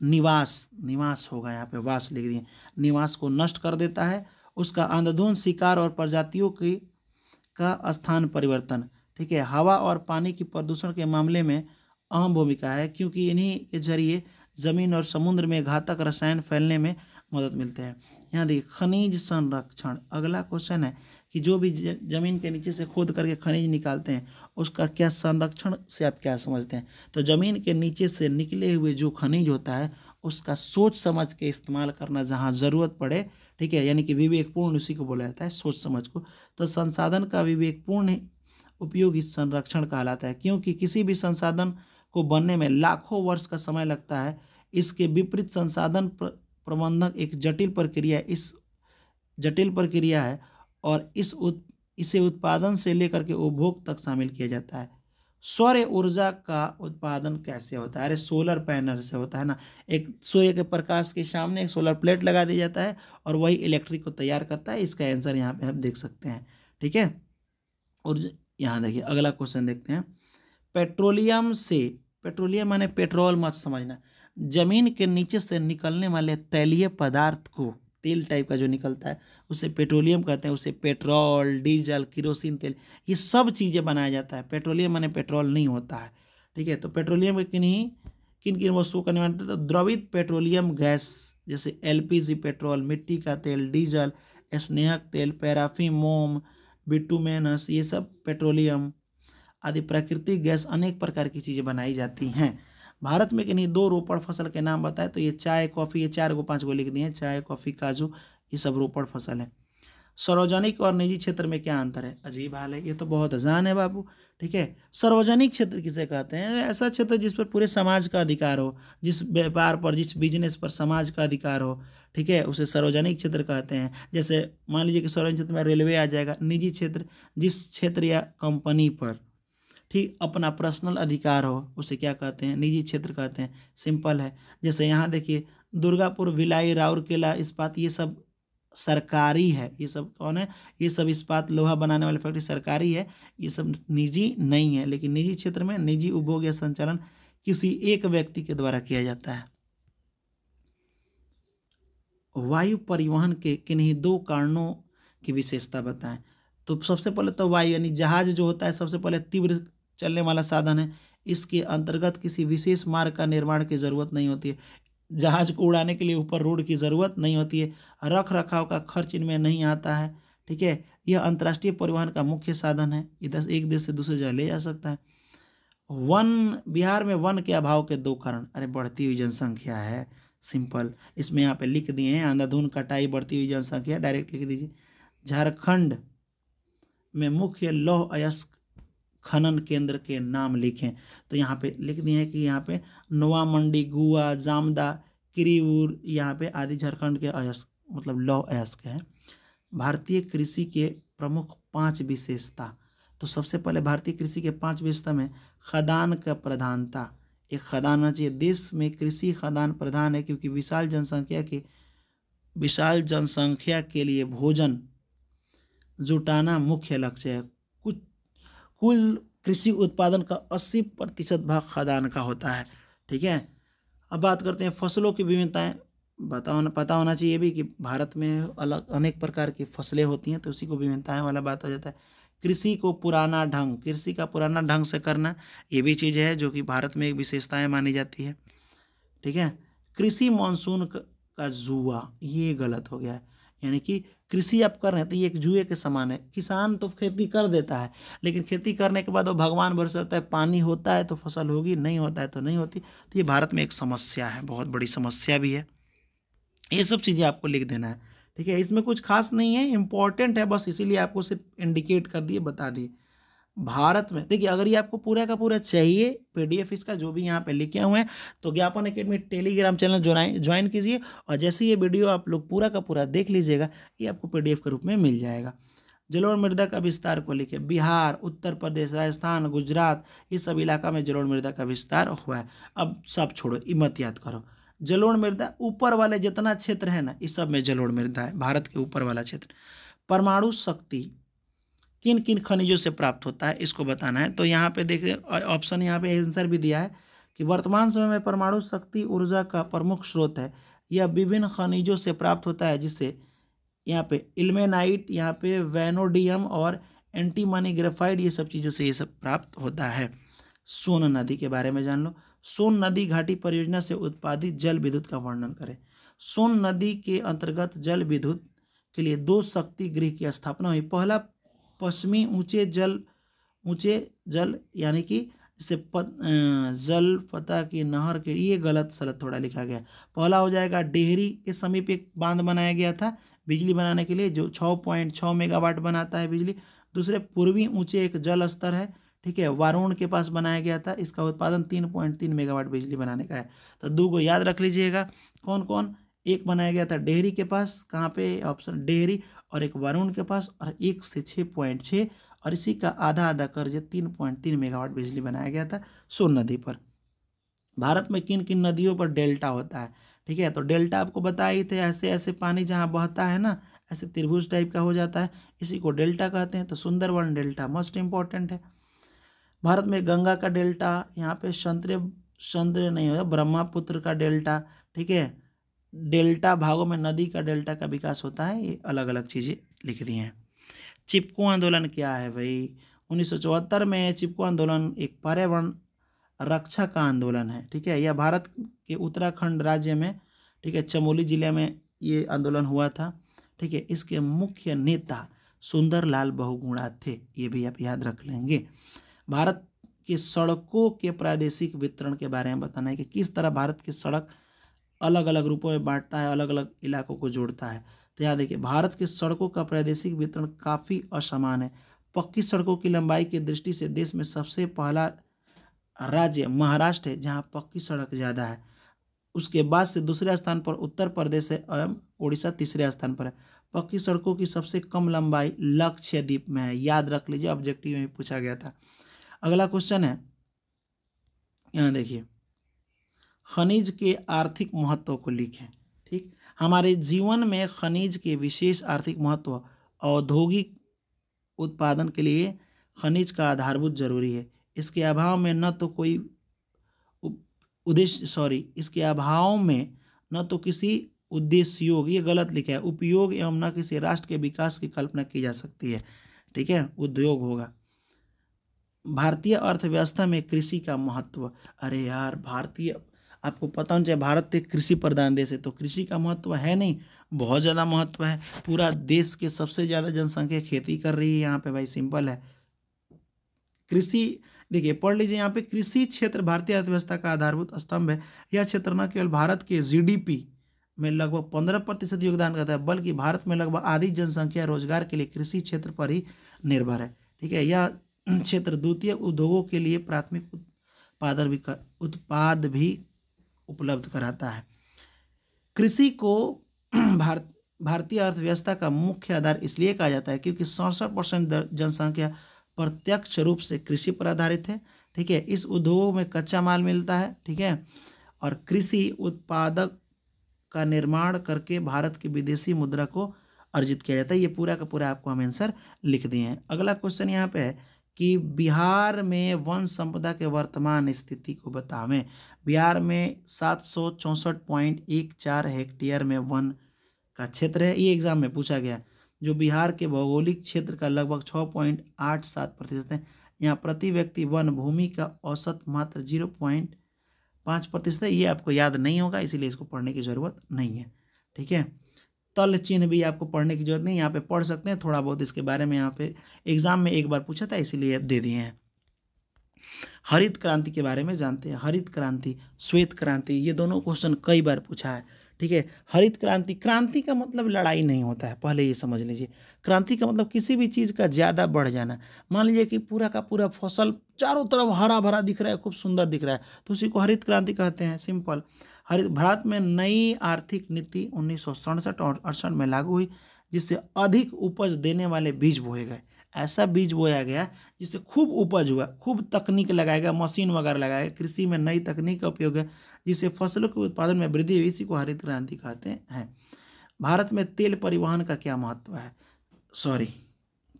निवास निवास होगा यहाँ पे वास लिख दिए निवास को नष्ट कर देता है उसका अंधधुन शिकार और प्रजातियों की का स्थान परिवर्तन ठीक है हवा और पानी की प्रदूषण के मामले में अहम भूमिका है क्योंकि इन्हीं के जरिए ज़मीन और समुद्र में घातक रसायन फैलने में मदद मिलते हैं यहाँ देखिए खनिज संरक्षण अगला क्वेश्चन है कि जो भी जमीन के नीचे से खोद करके खनिज निकालते हैं उसका क्या संरक्षण से आप क्या समझते हैं तो जमीन के नीचे से निकले हुए जो खनिज होता है उसका सोच समझ के इस्तेमाल करना जहाँ ज़रूरत पड़े ठीक है यानी कि विवेकपूर्ण उसी को बोला जाता है सोच समझ को तो संसाधन का विवेकपूर्ण उपयोग संरक्षण कहलाता है क्योंकि किसी भी संसाधन को बनने में लाखों वर्ष का समय लगता है इसके विपरीत संसाधन प्रबंधन एक जटिल प्रक्रिया इस जटिल प्रक्रिया है और इस उत, इसे उत्पादन से लेकर के उपभोग तक शामिल किया जाता है सौर्य ऊर्जा का उत्पादन कैसे होता है अरे सोलर पैनल से होता है ना एक सूर्य के प्रकाश के सामने एक सोलर प्लेट लगा दिया जाता है और वही इलेक्ट्रिक को तैयार करता है इसका आंसर यहाँ पे हम देख सकते हैं ठीक है और यहाँ देखिए अगला क्वेश्चन देखते हैं पेट्रोलियम से पेट्रोलियम माने पेट्रोल मत समझना जमीन के नीचे से निकलने वाले तैलीय पदार्थ को तेल टाइप का जो निकलता है उसे पेट्रोलियम कहते हैं उसे पेट्रोल डीजल किरोसिन तेल ये सब चीज़ें बनाया जाता है पेट्रोलियम मैंने पेट्रोल नहीं होता है ठीक है तो पेट्रोलियम के ही किन किन वस्तुओं का निर्माण तो द्रवित पेट्रोलियम गैस जैसे एलपीजी पेट्रोल मिट्टी का तेल डीजल स्नेहक तेल पैराफिन मोम बिटूमेनस ये सब पेट्रोलियम आदि प्राकृतिक गैस अनेक प्रकार की चीज़ें बनाई जाती हैं भारत में किन्हीं दो रोपड़ फसल के नाम बताए तो ये चाय कॉफ़ी ये चार गो पाँच गो लिख दिए चाय कॉफ़ी काजू ये सब रोपड़ फसल है सार्वजनिक और निजी क्षेत्र में क्या अंतर है अजीब हाल है ये तो बहुत आसान है बाबू ठीक है सार्वजनिक क्षेत्र किसे कहते हैं ऐसा क्षेत्र जिस पर पूरे समाज का अधिकार हो जिस व्यापार पर जिस बिजनेस पर समाज का अधिकार हो ठीक है उसे सार्वजनिक क्षेत्र कहते हैं जैसे मान लीजिए कि सार्वजनिक क्षेत्र में रेलवे आ जाएगा निजी क्षेत्र जिस क्षेत्र या कंपनी पर ठीक अपना पर्सनल अधिकार हो उसे क्या कहते हैं निजी क्षेत्र कहते हैं सिंपल है जैसे यहाँ देखिए दुर्गापुर विलाई राउरकेला इस्पात ये सब सरकारी है ये सब कौन है ये सब इस्पात लोहा बनाने वाली फैक्ट्री सरकारी है ये सब निजी नहीं है लेकिन निजी क्षेत्र में निजी उपभोग या संचालन किसी एक व्यक्ति के द्वारा किया जाता है वायु परिवहन के किन्हीं दो कारणों की विशेषता बताएं तो सबसे पहले तो वायु यानी जहाज जो होता है सबसे पहले तीव्र चलने वाला साधन है इसके अंतर्गत किसी विशेष मार्ग का निर्माण की जरूरत नहीं होती है जहाज को उड़ाने के लिए ऊपर रोड की ज़रूरत नहीं होती है रख रखाव का खर्च इनमें नहीं आता है ठीक है यह अंतर्राष्ट्रीय परिवहन का मुख्य साधन है इधर एक देश से दूसरे जगह ले जा सकता है वन बिहार में वन के अभाव के दो कारण अरे बढ़ती हुई जनसंख्या है सिंपल इसमें यहाँ पे लिख दिए हैं अंधाधुन कटाई बढ़ती हुई जनसंख्या डायरेक्ट लिख दीजिए झारखंड में मुख्य लौह अयस्क खनन केंद्र के नाम लिखें तो यहाँ पे लिख दिए हैं कि यहाँ पे नोआ मंडी गुआ जामदा किरीउर यहाँ पे आदि झारखंड के अयस्क मतलब लौ अयस्क है भारतीय कृषि के प्रमुख पांच विशेषता तो सबसे पहले भारतीय कृषि के पांच विशेषता में खदान का प्रधानता एक खदान होना चाहिए देश में कृषि खदान प्रधान है क्योंकि विशाल जनसंख्या के विशाल जनसंख्या के लिए भोजन जुटाना मुख्य लक्ष्य है कुल कृषि उत्पादन का 80 प्रतिशत भाग खाद्यान्न का होता है ठीक है अब बात करते हैं फसलों की बता होना पता होना चाहिए भी कि भारत में अलग अनेक प्रकार की फसलें होती हैं तो उसी को विभिन्नताएँ वाला बात हो जाता है कृषि को पुराना ढंग कृषि का पुराना ढंग से करना ये भी चीज़ है जो कि भारत में एक विशेषताएँ मानी जाती है ठीक है कृषि मानसून का जुआ ये गलत हो गया है यानी कि कृषि आप कर रहे हैं तो ये एक जुए के समान है किसान तो खेती कर देता है लेकिन खेती करने के बाद वो भगवान भर सकता है पानी होता है तो फसल होगी नहीं होता है तो नहीं होती तो ये भारत में एक समस्या है बहुत बड़ी समस्या भी है ये सब चीज़ें आपको लिख देना है ठीक है इसमें कुछ खास नहीं है इंपॉर्टेंट है बस इसीलिए आपको सिर्फ इंडिकेट कर दिए बता दिए भारत में देखिए अगर ये आपको पूरा का पूरा चाहिए पीडीएफ इसका जो भी यहाँ पे लिखे हुए हैं तो ज्ञापन अकेडमी टेलीग्राम चैनल ज्वाइन कीजिए और जैसे ये वीडियो आप लोग पूरा का पूरा देख लीजिएगा ये आपको पीडीएफ के रूप में मिल जाएगा जलोड़ मृदा का विस्तार को लेकर बिहार उत्तर प्रदेश राजस्थान गुजरात ये सब इलाका में जलोड़ मृदा का विस्तार हुआ है अब सब छोड़ो मत याद करो जलोड़ मृदा ऊपर वाले जितना क्षेत्र है ना इस सब में जलोड़ मृदा है भारत के ऊपर वाला क्षेत्र परमाणु शक्ति किन किन खनिजों से प्राप्त होता है इसको बताना है तो यहाँ पे देखिए ऑप्शन यहाँ पे आंसर भी दिया है कि वर्तमान समय में परमाणु शक्ति ऊर्जा का प्रमुख स्रोत है यह विभिन्न खनिजों से प्राप्त होता है जिससे यहाँ पे इल्मेनाइट यहाँ पे वेनोडियम और एंटीमनी ग्रेफाइड ये सब चीज़ों से ये सब प्राप्त होता है सोन नदी के बारे में जान लो सोन नदी घाटी परियोजना से उत्पादित जल विद्युत का वर्णन करें सोन नदी के अंतर्गत जल विद्युत के लिए दो शक्ति गृह की स्थापना हुई पहला पश्चिमी ऊंचे जल ऊंचे जल यानी कि इससे जल पता की नहर के ये गलत सलत थोड़ा लिखा गया पहला हो जाएगा डेहरी के समीप एक बांध बनाया गया था बिजली बनाने के लिए जो छः पॉइंट छः मेगावाट बनाता है बिजली दूसरे पूर्वी ऊंचे एक जल स्तर है ठीक है वारुण के पास बनाया गया था इसका उत्पादन तीन पॉइंट तीन मेगावाट बिजली बनाने का है तो दो को याद रख लीजिएगा कौन कौन एक बनाया गया था डेहरी के पास कहाँ पे ऑप्शन डेहरी और एक वरुण के पास और एक से छः पॉइंट छः और इसी का आधा आधा कर्ज तीन पॉइंट तीन मेगावाट बिजली बनाया गया था सोन नदी पर भारत में किन किन नदियों पर डेल्टा होता है ठीक है तो डेल्टा आपको बताए थे ऐसे ऐसे पानी जहाँ बहता है ना ऐसे त्रिभुज टाइप का हो जाता है इसी को डेल्टा कहते हैं तो सुंदरवन डेल्टा मोस्ट इम्पॉर्टेंट है भारत में गंगा का डेल्टा यहाँ पे संतरे संतरे नहीं होता ब्रह्मापुत्र का डेल्टा ठीक है डेल्टा भागों में नदी का डेल्टा का विकास होता है ये अलग अलग चीज़ें लिख दी हैं चिपको आंदोलन क्या है भाई उन्नीस में चिपको आंदोलन एक पर्यावरण रक्षा का आंदोलन है ठीक है यह भारत के उत्तराखंड राज्य में ठीक है चमोली जिले में ये आंदोलन हुआ था ठीक है इसके मुख्य नेता सुंदरलाल बहुगुणा थे ये भी आप याद रख लेंगे भारत की सड़कों के प्रादेशिक वितरण के बारे में बताना है कि किस तरह भारत की सड़क अलग अलग रूपों में बांटता है अलग अलग इलाकों को जोड़ता है तो यहाँ देखिए भारत की सड़कों का प्रादेशिक वितरण काफ़ी असमान है पक्की सड़कों की लंबाई की दृष्टि से देश में सबसे पहला राज्य महाराष्ट्र है जहाँ पक्की सड़क ज़्यादा है उसके बाद से दूसरे स्थान पर उत्तर प्रदेश है एवं उड़ीसा तीसरे स्थान पर है पक्की सड़कों की सबसे कम लंबाई लक्षद्वीप में है याद रख लीजिए ऑब्जेक्टिव में पूछा गया था अगला क्वेश्चन है यहाँ देखिए खनिज के आर्थिक महत्व को लिखें ठीक हमारे जीवन में खनिज के विशेष आर्थिक महत्व औद्योगिक उत्पादन के लिए खनिज का आधारभूत जरूरी है इसके अभाव में न तो कोई उद्देश्य सॉरी इसके अभाव में न तो किसी उद्देश्य योग ये गलत लिखा है उपयोग एवं न किसी राष्ट्र के विकास की कल्पना की जा सकती है ठीक है उद्योग होगा भारतीय अर्थव्यवस्था में कृषि का महत्व अरे यार भारतीय आपको पता होना चाहिए भारत तो एक कृषि प्रधान देश है तो कृषि का महत्व है नहीं बहुत ज़्यादा महत्व है पूरा देश के सबसे ज़्यादा जनसंख्या खेती कर रही है यहाँ पे भाई सिंपल है कृषि देखिए पढ़ लीजिए यहाँ पे कृषि क्षेत्र भारतीय अर्थव्यवस्था का आधारभूत स्तंभ है यह क्षेत्र न केवल भारत के जी में लगभग पंद्रह प्रतिशत योगदान करता है बल्कि भारत में लगभग आधी जनसंख्या रोजगार के लिए कृषि क्षेत्र पर ही निर्भर है ठीक है यह क्षेत्र द्वितीय उद्योगों के लिए प्राथमिक उत्पादन भी उत्पाद भी उपलब्ध कराता है कृषि को भारत भारतीय अर्थव्यवस्था का मुख्य आधार इसलिए कहा जाता है क्योंकि सड़सठ परसेंट जनसंख्या प्रत्यक्ष रूप से कृषि पर आधारित है ठीक है इस उद्योगों में कच्चा माल मिलता है ठीक है और कृषि उत्पादक का निर्माण करके भारत की विदेशी मुद्रा को अर्जित किया जाता है ये पूरा का पूरा आपको हम आंसर लिख दिए हैं अगला क्वेश्चन यहाँ पे है कि बिहार में वन संपदा के वर्तमान स्थिति को बतावें बिहार में सात सौ चौंसठ पॉइंट एक चार हेक्टेयर में वन का क्षेत्र है ये एग्जाम में पूछा गया जो बिहार के भौगोलिक क्षेत्र का लगभग छः पॉइंट आठ सात प्रतिशत है यहाँ प्रति व्यक्ति वन भूमि का औसत मात्र जीरो पॉइंट पाँच प्रतिशत है ये आपको याद नहीं होगा इसीलिए इसको पढ़ने की ज़रूरत नहीं है ठीक है तल चिन्ह भी आपको पढ़ने की जरूरत नहीं यहाँ पे पढ़ सकते हैं थोड़ा बहुत इसके बारे में यहाँ पे एग्जाम में एक बार पूछा था इसीलिए दे दिए हैं हरित क्रांति के बारे में जानते हैं हरित क्रांति श्वेत क्रांति ये दोनों क्वेश्चन कई बार पूछा है ठीक है हरित क्रांति क्रांति का मतलब लड़ाई नहीं होता है पहले ये समझ लीजिए क्रांति का मतलब किसी भी चीज़ का ज़्यादा बढ़ जाना मान लीजिए कि पूरा का पूरा फसल चारों तरफ हरा भरा दिख रहा है खूब सुंदर दिख रहा है तो उसी को हरित क्रांति कहते हैं सिंपल हरित भारत में नई आर्थिक नीति उन्नीस और अड़सठ में लागू हुई जिससे अधिक उपज देने वाले बीज बोए गए ऐसा बीज बोया गया जिससे खूब उपज हुआ खूब तकनीक लगाया गया मशीन वगैरह लगाया गया कृषि में नई तकनीक का उपयोग है जिससे फसलों के उत्पादन में वृद्धि हुई इसी को हरित क्रांति कहते हैं भारत में तेल परिवहन का क्या महत्व है सॉरी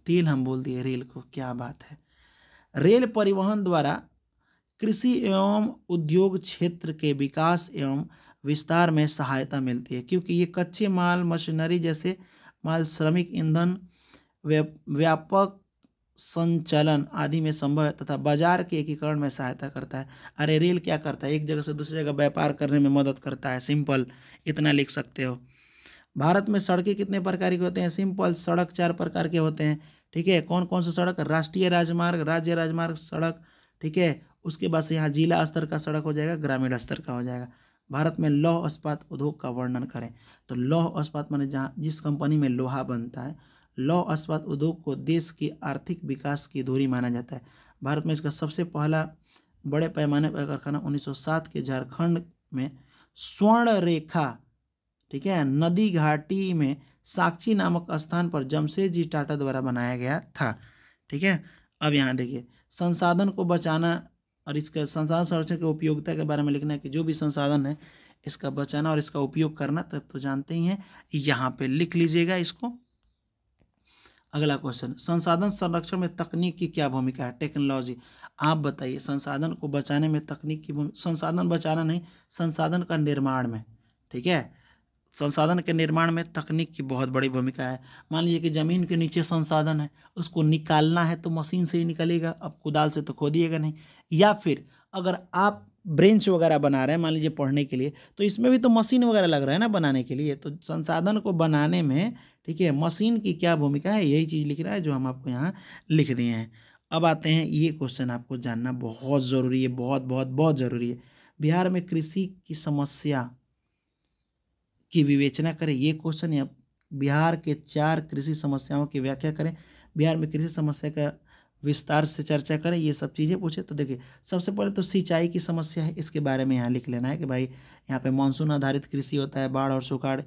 तेल हम बोल दिए रेल को क्या बात है रेल परिवहन द्वारा कृषि एवं उद्योग क्षेत्र के विकास एवं विस्तार में सहायता मिलती है क्योंकि ये कच्चे माल मशीनरी जैसे माल श्रमिक ईंधन व्यापक संचालन आदि में संभव है तथा बाजार के एकीकरण में सहायता करता है अरे रेल क्या करता है एक जगह से दूसरी जगह व्यापार करने में मदद करता है सिंपल इतना लिख सकते हो भारत में सड़कें कितने प्रकार के होते हैं सिंपल सड़क चार प्रकार के होते हैं ठीक है कौन कौन से सड़क राष्ट्रीय राजमार्ग राज्य राजमार्ग सड़क ठीक है उसके बाद से यहाँ जिला स्तर का सड़क हो जाएगा ग्रामीण स्तर का हो जाएगा भारत में लौह इस्पात उद्योग का वर्णन करें तो लौह इस्पात माने जहाँ जिस कंपनी में लोहा बनता है लौह इस्पात उद्योग को देश के आर्थिक विकास की धुरी माना जाता है भारत में इसका सबसे पहला बड़े पैमाने पर कारखाना 1907 के झारखंड में स्वर्ण रेखा ठीक है नदी घाटी में साक्षी नामक स्थान पर जमशेद जी टाटा द्वारा बनाया गया था ठीक है अब यहाँ देखिए संसाधन को बचाना और इसका संसाधन संरक्षण के उपयोगिता के बारे में लिखना है कि जो भी संसाधन है इसका बचाना और इसका उपयोग करना तो तो जानते ही हैं यहाँ पे लिख लीजिएगा इसको अगला क्वेश्चन संसाधन संरक्षण में तकनीक की क्या भूमिका है टेक्नोलॉजी आप बताइए संसाधन को बचाने में तकनीक की संसाधन बचाना नहीं संसाधन का निर्माण में ठीक है संसाधन के निर्माण में तकनीक की बहुत बड़ी भूमिका है मान लीजिए कि ज़मीन के नीचे संसाधन है उसको निकालना है तो मशीन से ही निकलेगा अब कुदाल से तो खोदिएगा नहीं या फिर अगर आप ब्रेंच वगैरह बना रहे हैं मान लीजिए पढ़ने के लिए तो इसमें भी तो मशीन वगैरह लग रहा है ना बनाने के लिए तो संसाधन को बनाने में ठीक है मशीन की क्या भूमिका है यही चीज़ लिख रहा है जो हम आपको यहाँ लिख दिए हैं अब आते हैं ये क्वेश्चन आपको जानना बहुत ज़रूरी है बहुत बहुत बहुत ज़रूरी है बिहार में कृषि की समस्या की विवेचना करें ये क्वेश्चन है बिहार के चार कृषि समस्याओं की व्याख्या करें बिहार में कृषि समस्या का विस्तार से चर्चा करें ये सब चीज़ें पूछे तो देखिए सबसे पहले तो सिंचाई की समस्या है इसके बारे में यहाँ लिख लेना है कि भाई यहाँ पे मानसून आधारित कृषि होता है बाढ़ और सुखाड़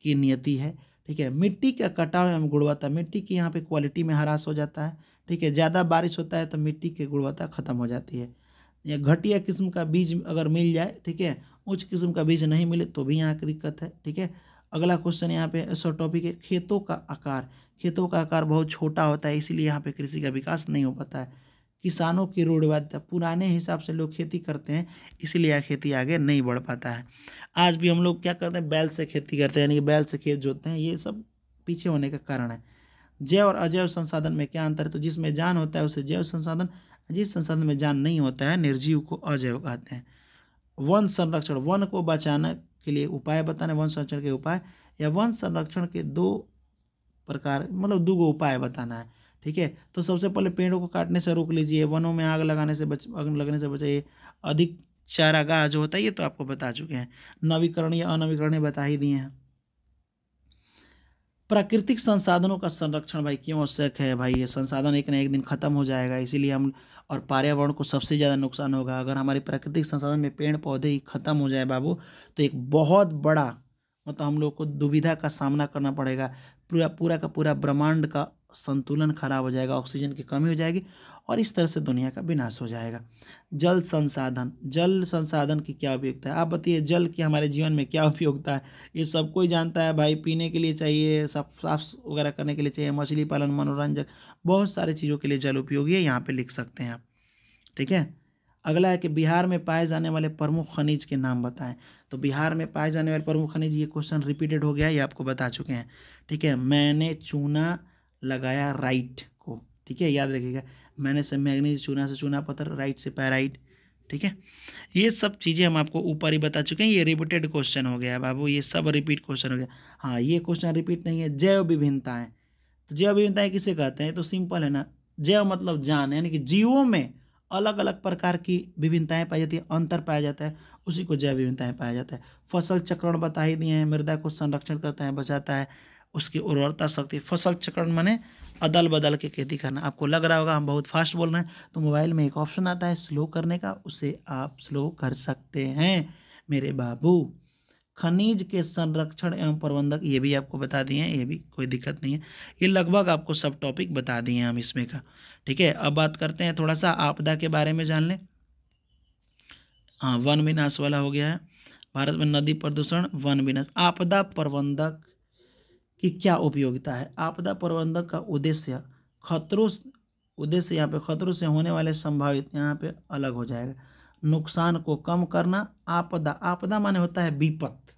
की नियति है ठीक है मिट्टी का कटाव एवं गुणवत्ता मिट्टी की यहाँ पे क्वालिटी में ह्रास हो जाता है ठीक है ज़्यादा बारिश होता है तो मिट्टी की गुणवत्ता ख़त्म हो जाती है या घटिया किस्म का बीज अगर मिल जाए ठीक है उच्च किस्म का बीज नहीं मिले तो भी यहाँ की दिक्कत है ठीक है अगला क्वेश्चन यहाँ पे सॉ टॉपिक है खेतों का आकार खेतों का आकार बहुत छोटा होता है इसीलिए यहाँ पे कृषि का विकास नहीं हो पाता है किसानों की रूढ़वादता पुराने हिसाब से लोग खेती करते हैं इसीलिए यह खेती आगे नहीं बढ़ पाता है आज भी हम लोग क्या करते हैं बैल से खेती करते हैं यानी कि बैल से खेत जोतते हैं ये सब पीछे होने का कारण है जैव और अजैव संसाधन में क्या अंतर है तो जिसमें जान होता है उसे जैव संसाधन जिस संसाधन में जान नहीं होता है निर्जीव को अजैव कहते हैं वन संरक्षण वन को बचाने के लिए उपाय बताने वन संरक्षण के उपाय या वन संरक्षण के दो प्रकार मतलब दो उपाय बताना है ठीक है तो सबसे पहले पेड़ों को काटने से रोक लीजिए वनों में आग लगाने से बच आग लगने से बचाइए अधिक चारागाह जो होता है ये तो आपको बता चुके हैं नवीकरण या अनवीकरण बता ही दिए हैं प्राकृतिक संसाधनों का संरक्षण भाई क्यों आवश्यक है भाई ये संसाधन एक ना एक दिन ख़त्म हो जाएगा इसीलिए हम और पर्यावरण को सबसे ज़्यादा नुकसान होगा अगर हमारे प्राकृतिक संसाधन में पेड़ पौधे ही ख़त्म हो जाए बाबू तो एक बहुत बड़ा मतलब हम लोग को दुविधा का सामना करना पड़ेगा पूरा पूरा का पूरा ब्रह्मांड का संतुलन खराब हो जाएगा ऑक्सीजन की कमी हो जाएगी और इस तरह से दुनिया का विनाश हो जाएगा जल संसाधन जल संसाधन की क्या उपयोगिता है आप बताइए जल की हमारे जीवन में क्या उपयोगिता है ये सब कोई जानता है भाई पीने के लिए चाहिए साफ साफ वगैरह करने के लिए चाहिए मछली पालन मनोरंजन बहुत सारी चीज़ों के लिए जल उपयोगी है यहाँ पर लिख सकते हैं आप ठीक है अगला है कि बिहार में पाए जाने वाले प्रमुख खनिज के नाम बताएं तो बिहार में पाए जाने वाले प्रमुख खनिज ये क्वेश्चन रिपीटेड हो गया ये आपको बता चुके हैं ठीक है मैंने चूना लगाया राइट ठीक है याद रखिएगा मैंने से मैगनीज चूना से चूना पत्थर राइट से पैराइट ठीक है ये सब चीज़ें हम आपको ऊपर ही बता चुके हैं ये रिपीटेड क्वेश्चन हो गया बाबू ये सब रिपीट क्वेश्चन हो गया हाँ ये क्वेश्चन रिपीट नहीं है जैव विभिन्नताएं तो जैव विभिन्नताएं किसे कहते हैं तो सिंपल है ना जैव मतलब जान यानी कि जीवों में अलग अलग प्रकार की विभिन्नताएं पाई जाती है अंतर पाया जाता है उसी को जैव विभिन्नताएं पाया जाता है फसल चक्रण बता ही दिए हैं मृदा को संरक्षण करता है बचाता है उसकी उर्वरता शक्ति फसल चक्रण माने अदल बदल के खेती करना आपको लग रहा होगा हम बहुत फास्ट बोल रहे हैं तो मोबाइल में एक ऑप्शन आता है स्लो करने का उसे आप स्लो कर सकते हैं मेरे बाबू खनिज के संरक्षण एवं प्रबंधक ये भी आपको बता दिए हैं ये भी कोई दिक्कत नहीं है ये लगभग आपको सब टॉपिक बता दिए हैं हम इसमें का ठीक है अब बात करते हैं थोड़ा सा आपदा के बारे में जान लें हाँ वन विनाश वाला हो गया है भारत में नदी प्रदूषण वन विनाश आपदा प्रबंधक कि क्या उपयोगिता है आपदा प्रबंधक का उद्देश्य खतरों उद्देश्य यहाँ पे खतरों से होने वाले संभावित यहाँ पे अलग हो जाएगा नुकसान को कम करना आपदा आपदा माने होता है विपत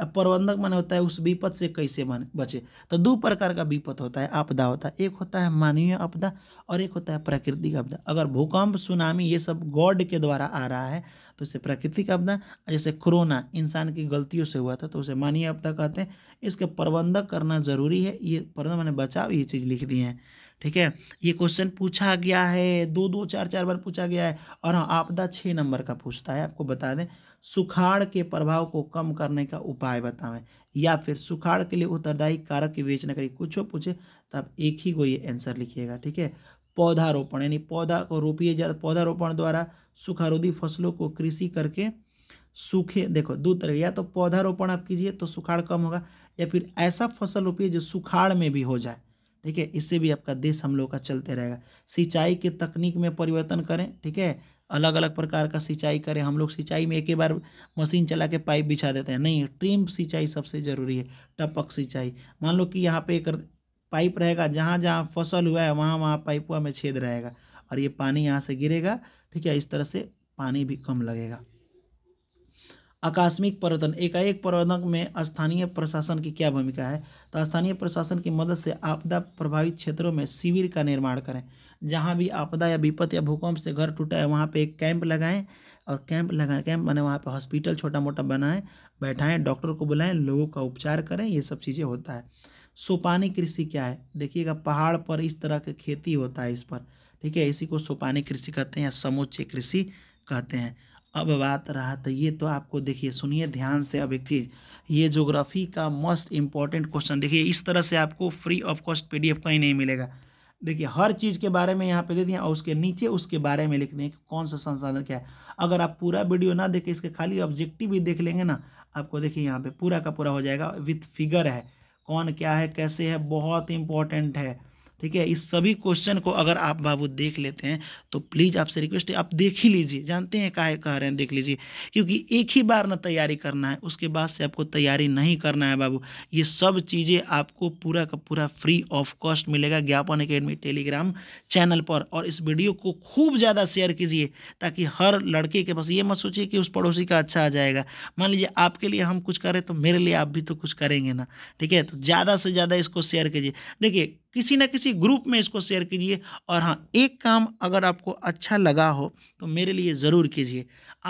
अब प्रबंधक माने होता है उस विपद से कैसे बचे तो दो प्रकार का विपद होता है आपदा होता है एक होता है मानवीय आपदा और एक होता है प्राकृतिक आपदा अगर भूकंप सुनामी ये सब गॉड के द्वारा आ रहा है तो इसे प्राकृतिक आपदा जैसे कोरोना इंसान की गलतियों से हुआ था तो उसे मानवीय आपदा कहते हैं इसके प्रबंधक करना जरूरी है ये प्रबंधक मैंने बचाव ये चीज़ लिख दी है ठीक है ये क्वेश्चन पूछा गया है दो दो चार चार बार पूछा गया है और हाँ आपदा छः नंबर का पूछता है आपको बता दें सुखाड़ के प्रभाव को कम करने का उपाय बताएं या फिर सुखाड़ के लिए उत्तरदायी कारक की विवेचना करिए कुछ पूछे तो आप एक ही को ये आंसर लिखिएगा ठीक है पौधारोपण यानी पौधा को रोपिए ज़्यादा पौधारोपण द्वारा सुखारोधी फसलों को कृषि करके सूखे देखो दो तरह या तो पौधारोपण आप कीजिए तो सुखाड़ कम होगा या फिर ऐसा फसल रोपिए जो सुखाड़ में भी हो जाए ठीक है इससे भी आपका देश हम लोग का चलते रहेगा सिंचाई के तकनीक में परिवर्तन करें ठीक है अलग अलग प्रकार का सिंचाई करें हम लोग सिंचाई में एक ही बार मशीन चला के पाइप बिछा देते हैं नहीं ट्रिम सिंचाई सबसे ज़रूरी है टपक सिंचाई मान लो कि यहाँ पे एक पाइप रहेगा जहाँ जहाँ फसल हुआ है वहाँ वहाँ पाइप हुआ में छेद रहेगा और ये पानी यहाँ से गिरेगा ठीक है इस तरह से पानी भी कम लगेगा आकस्मिक पर्यटन एकाएक पर्यटन में स्थानीय प्रशासन की क्या भूमिका है तो स्थानीय प्रशासन की मदद से आपदा प्रभावित क्षेत्रों में शिविर का निर्माण करें जहाँ भी आपदा या विपत या भूकंप से घर टूटा है वहाँ पे एक कैंप लगाएं और कैंप लगाएं कैंप मैंने वहाँ पे हॉस्पिटल छोटा मोटा बनाएं बैठाएं डॉक्टर को बुलाएं लोगों का उपचार करें ये सब चीज़ें होता है सोपानी कृषि क्या है देखिएगा पहाड़ पर इस तरह की खेती होता है इस पर ठीक है इसी को सोपानी कृषि कहते हैं या समूचे कृषि कहते हैं अब बात रहा तो ये तो आपको देखिए सुनिए ध्यान से अब एक चीज़ ये ज्योग्राफी का मोस्ट इम्पॉर्टेंट क्वेश्चन देखिए इस तरह से आपको फ्री ऑफ कॉस्ट पीडीएफ कहीं नहीं मिलेगा देखिए हर चीज़ के बारे में यहाँ पे दे दिया और उसके नीचे उसके बारे में लिख दें कि कौन सा संसाधन क्या है अगर आप पूरा वीडियो ना देखें इसके खाली ऑब्जेक्टिव भी देख लेंगे ना आपको देखिए यहाँ पे पूरा का पूरा हो जाएगा विथ फिगर है कौन क्या है कैसे है बहुत इंपॉर्टेंट है ठीक है इस सभी क्वेश्चन को अगर आप बाबू देख लेते हैं तो प्लीज़ आपसे रिक्वेस्ट है आप देख ही लीजिए जानते हैं काहे कह रहे हैं देख लीजिए क्योंकि एक ही बार ना तैयारी करना है उसके बाद से आपको तैयारी नहीं करना है बाबू ये सब चीज़ें आपको पूरा का पूरा फ्री ऑफ कॉस्ट मिलेगा ज्ञापन अकेडमी टेलीग्राम चैनल पर और इस वीडियो को खूब ज़्यादा शेयर कीजिए ताकि हर लड़के के पास ये मत सोचिए कि उस पड़ोसी का अच्छा आ जाएगा मान लीजिए आपके लिए हम कुछ करें तो मेरे लिए आप भी तो कुछ करेंगे ना ठीक है तो ज़्यादा से ज़्यादा इसको शेयर कीजिए देखिए किसी ना किसी ग्रुप में इसको शेयर कीजिए और हाँ एक काम अगर आपको अच्छा लगा हो तो मेरे लिए ज़रूर कीजिए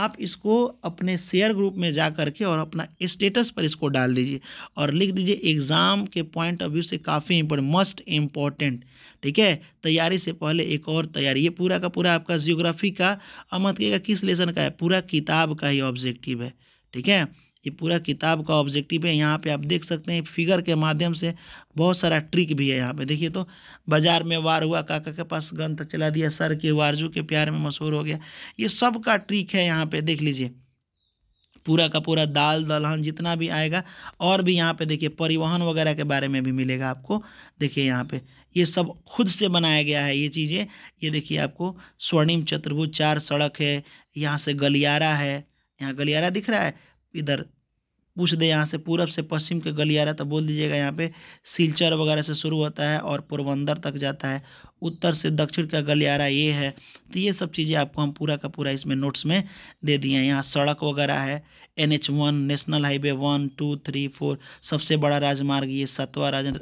आप इसको अपने शेयर ग्रुप में जा कर के और अपना स्टेटस पर इसको डाल दीजिए और लिख दीजिए एग्ज़ाम के पॉइंट ऑफ व्यू से काफ़ी इम्पोर्टेंट मस्ट इम्पॉर्टेंट ठीक है तैयारी से पहले एक और तैयारी ये पूरा का पूरा आपका जियोग्राफी का और मत किएगा किस लेसन का है पूरा किताब का ही ऑब्जेक्टिव है ठीक है ये पूरा किताब का ऑब्जेक्टिव है यहाँ पे आप देख सकते हैं फिगर के माध्यम से बहुत सारा ट्रिक भी है यहाँ पे देखिए तो बाजार में वार हुआ काका के पास गंत चला दिया सर के वारजू के प्यार में मशहूर हो गया ये सब का ट्रिक है यहाँ पे देख लीजिए पूरा का पूरा दाल दलहन जितना भी आएगा और भी यहाँ पे देखिए परिवहन वगैरह के बारे में भी मिलेगा आपको देखिए यहाँ पे ये सब खुद से बनाया गया है ये चीज़ें ये देखिए आपको स्वर्णिम चतुर्भुज चार सड़क है यहाँ से गलियारा है यहाँ गलियारा दिख रहा है इधर पूछ दे यहाँ से पूरब से पश्चिम का गलियारा तो बोल दीजिएगा यहाँ पे सिलचर वगैरह से शुरू होता है और पोरबंदर तक जाता है उत्तर से दक्षिण का गलियारा ये है तो ये सब चीज़ें आपको हम पूरा का पूरा इसमें नोट्स में दे दिए हैं यहाँ सड़क वगैरह है N H one national highway one two three four सबसे बड़ा राजमार्ग ये सतवा राज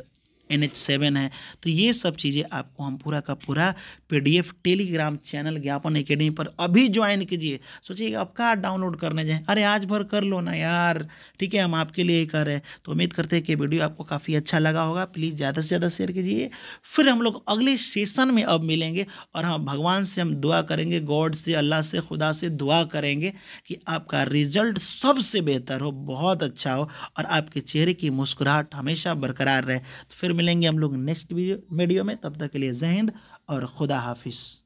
एन एच सेवन है तो ये सब चीज़ें आपको हम पूरा का पूरा PDF Telegram channel Gyapan academy पर अभी ज्वाइन कीजिए सोचिए अब कहा डाउनलोड करने जाएँ अरे आज भर कर लो ना यार ठीक है हम आपके लिए ही कर रहे हैं तो उम्मीद करते हैं कि वीडियो आपको काफ़ी अच्छा लगा होगा प्लीज़ ज़्यादा से ज़्यादा शेयर कीजिए फिर हम लोग अगले सेशन में अब मिलेंगे और हम हाँ, भगवान से हम दुआ करेंगे गॉड से अल्लाह से खुदा से दुआ करेंगे कि आपका रिजल्ट सबसे बेहतर हो बहुत अच्छा हो और आपके चेहरे की मुस्कुराहट हमेशा बरकरार रहे तो फिर मिलेंगे हम लोग नेक्स्ट वीडियो में तब तक के लिए जय हिंद और खुदा हाफिज़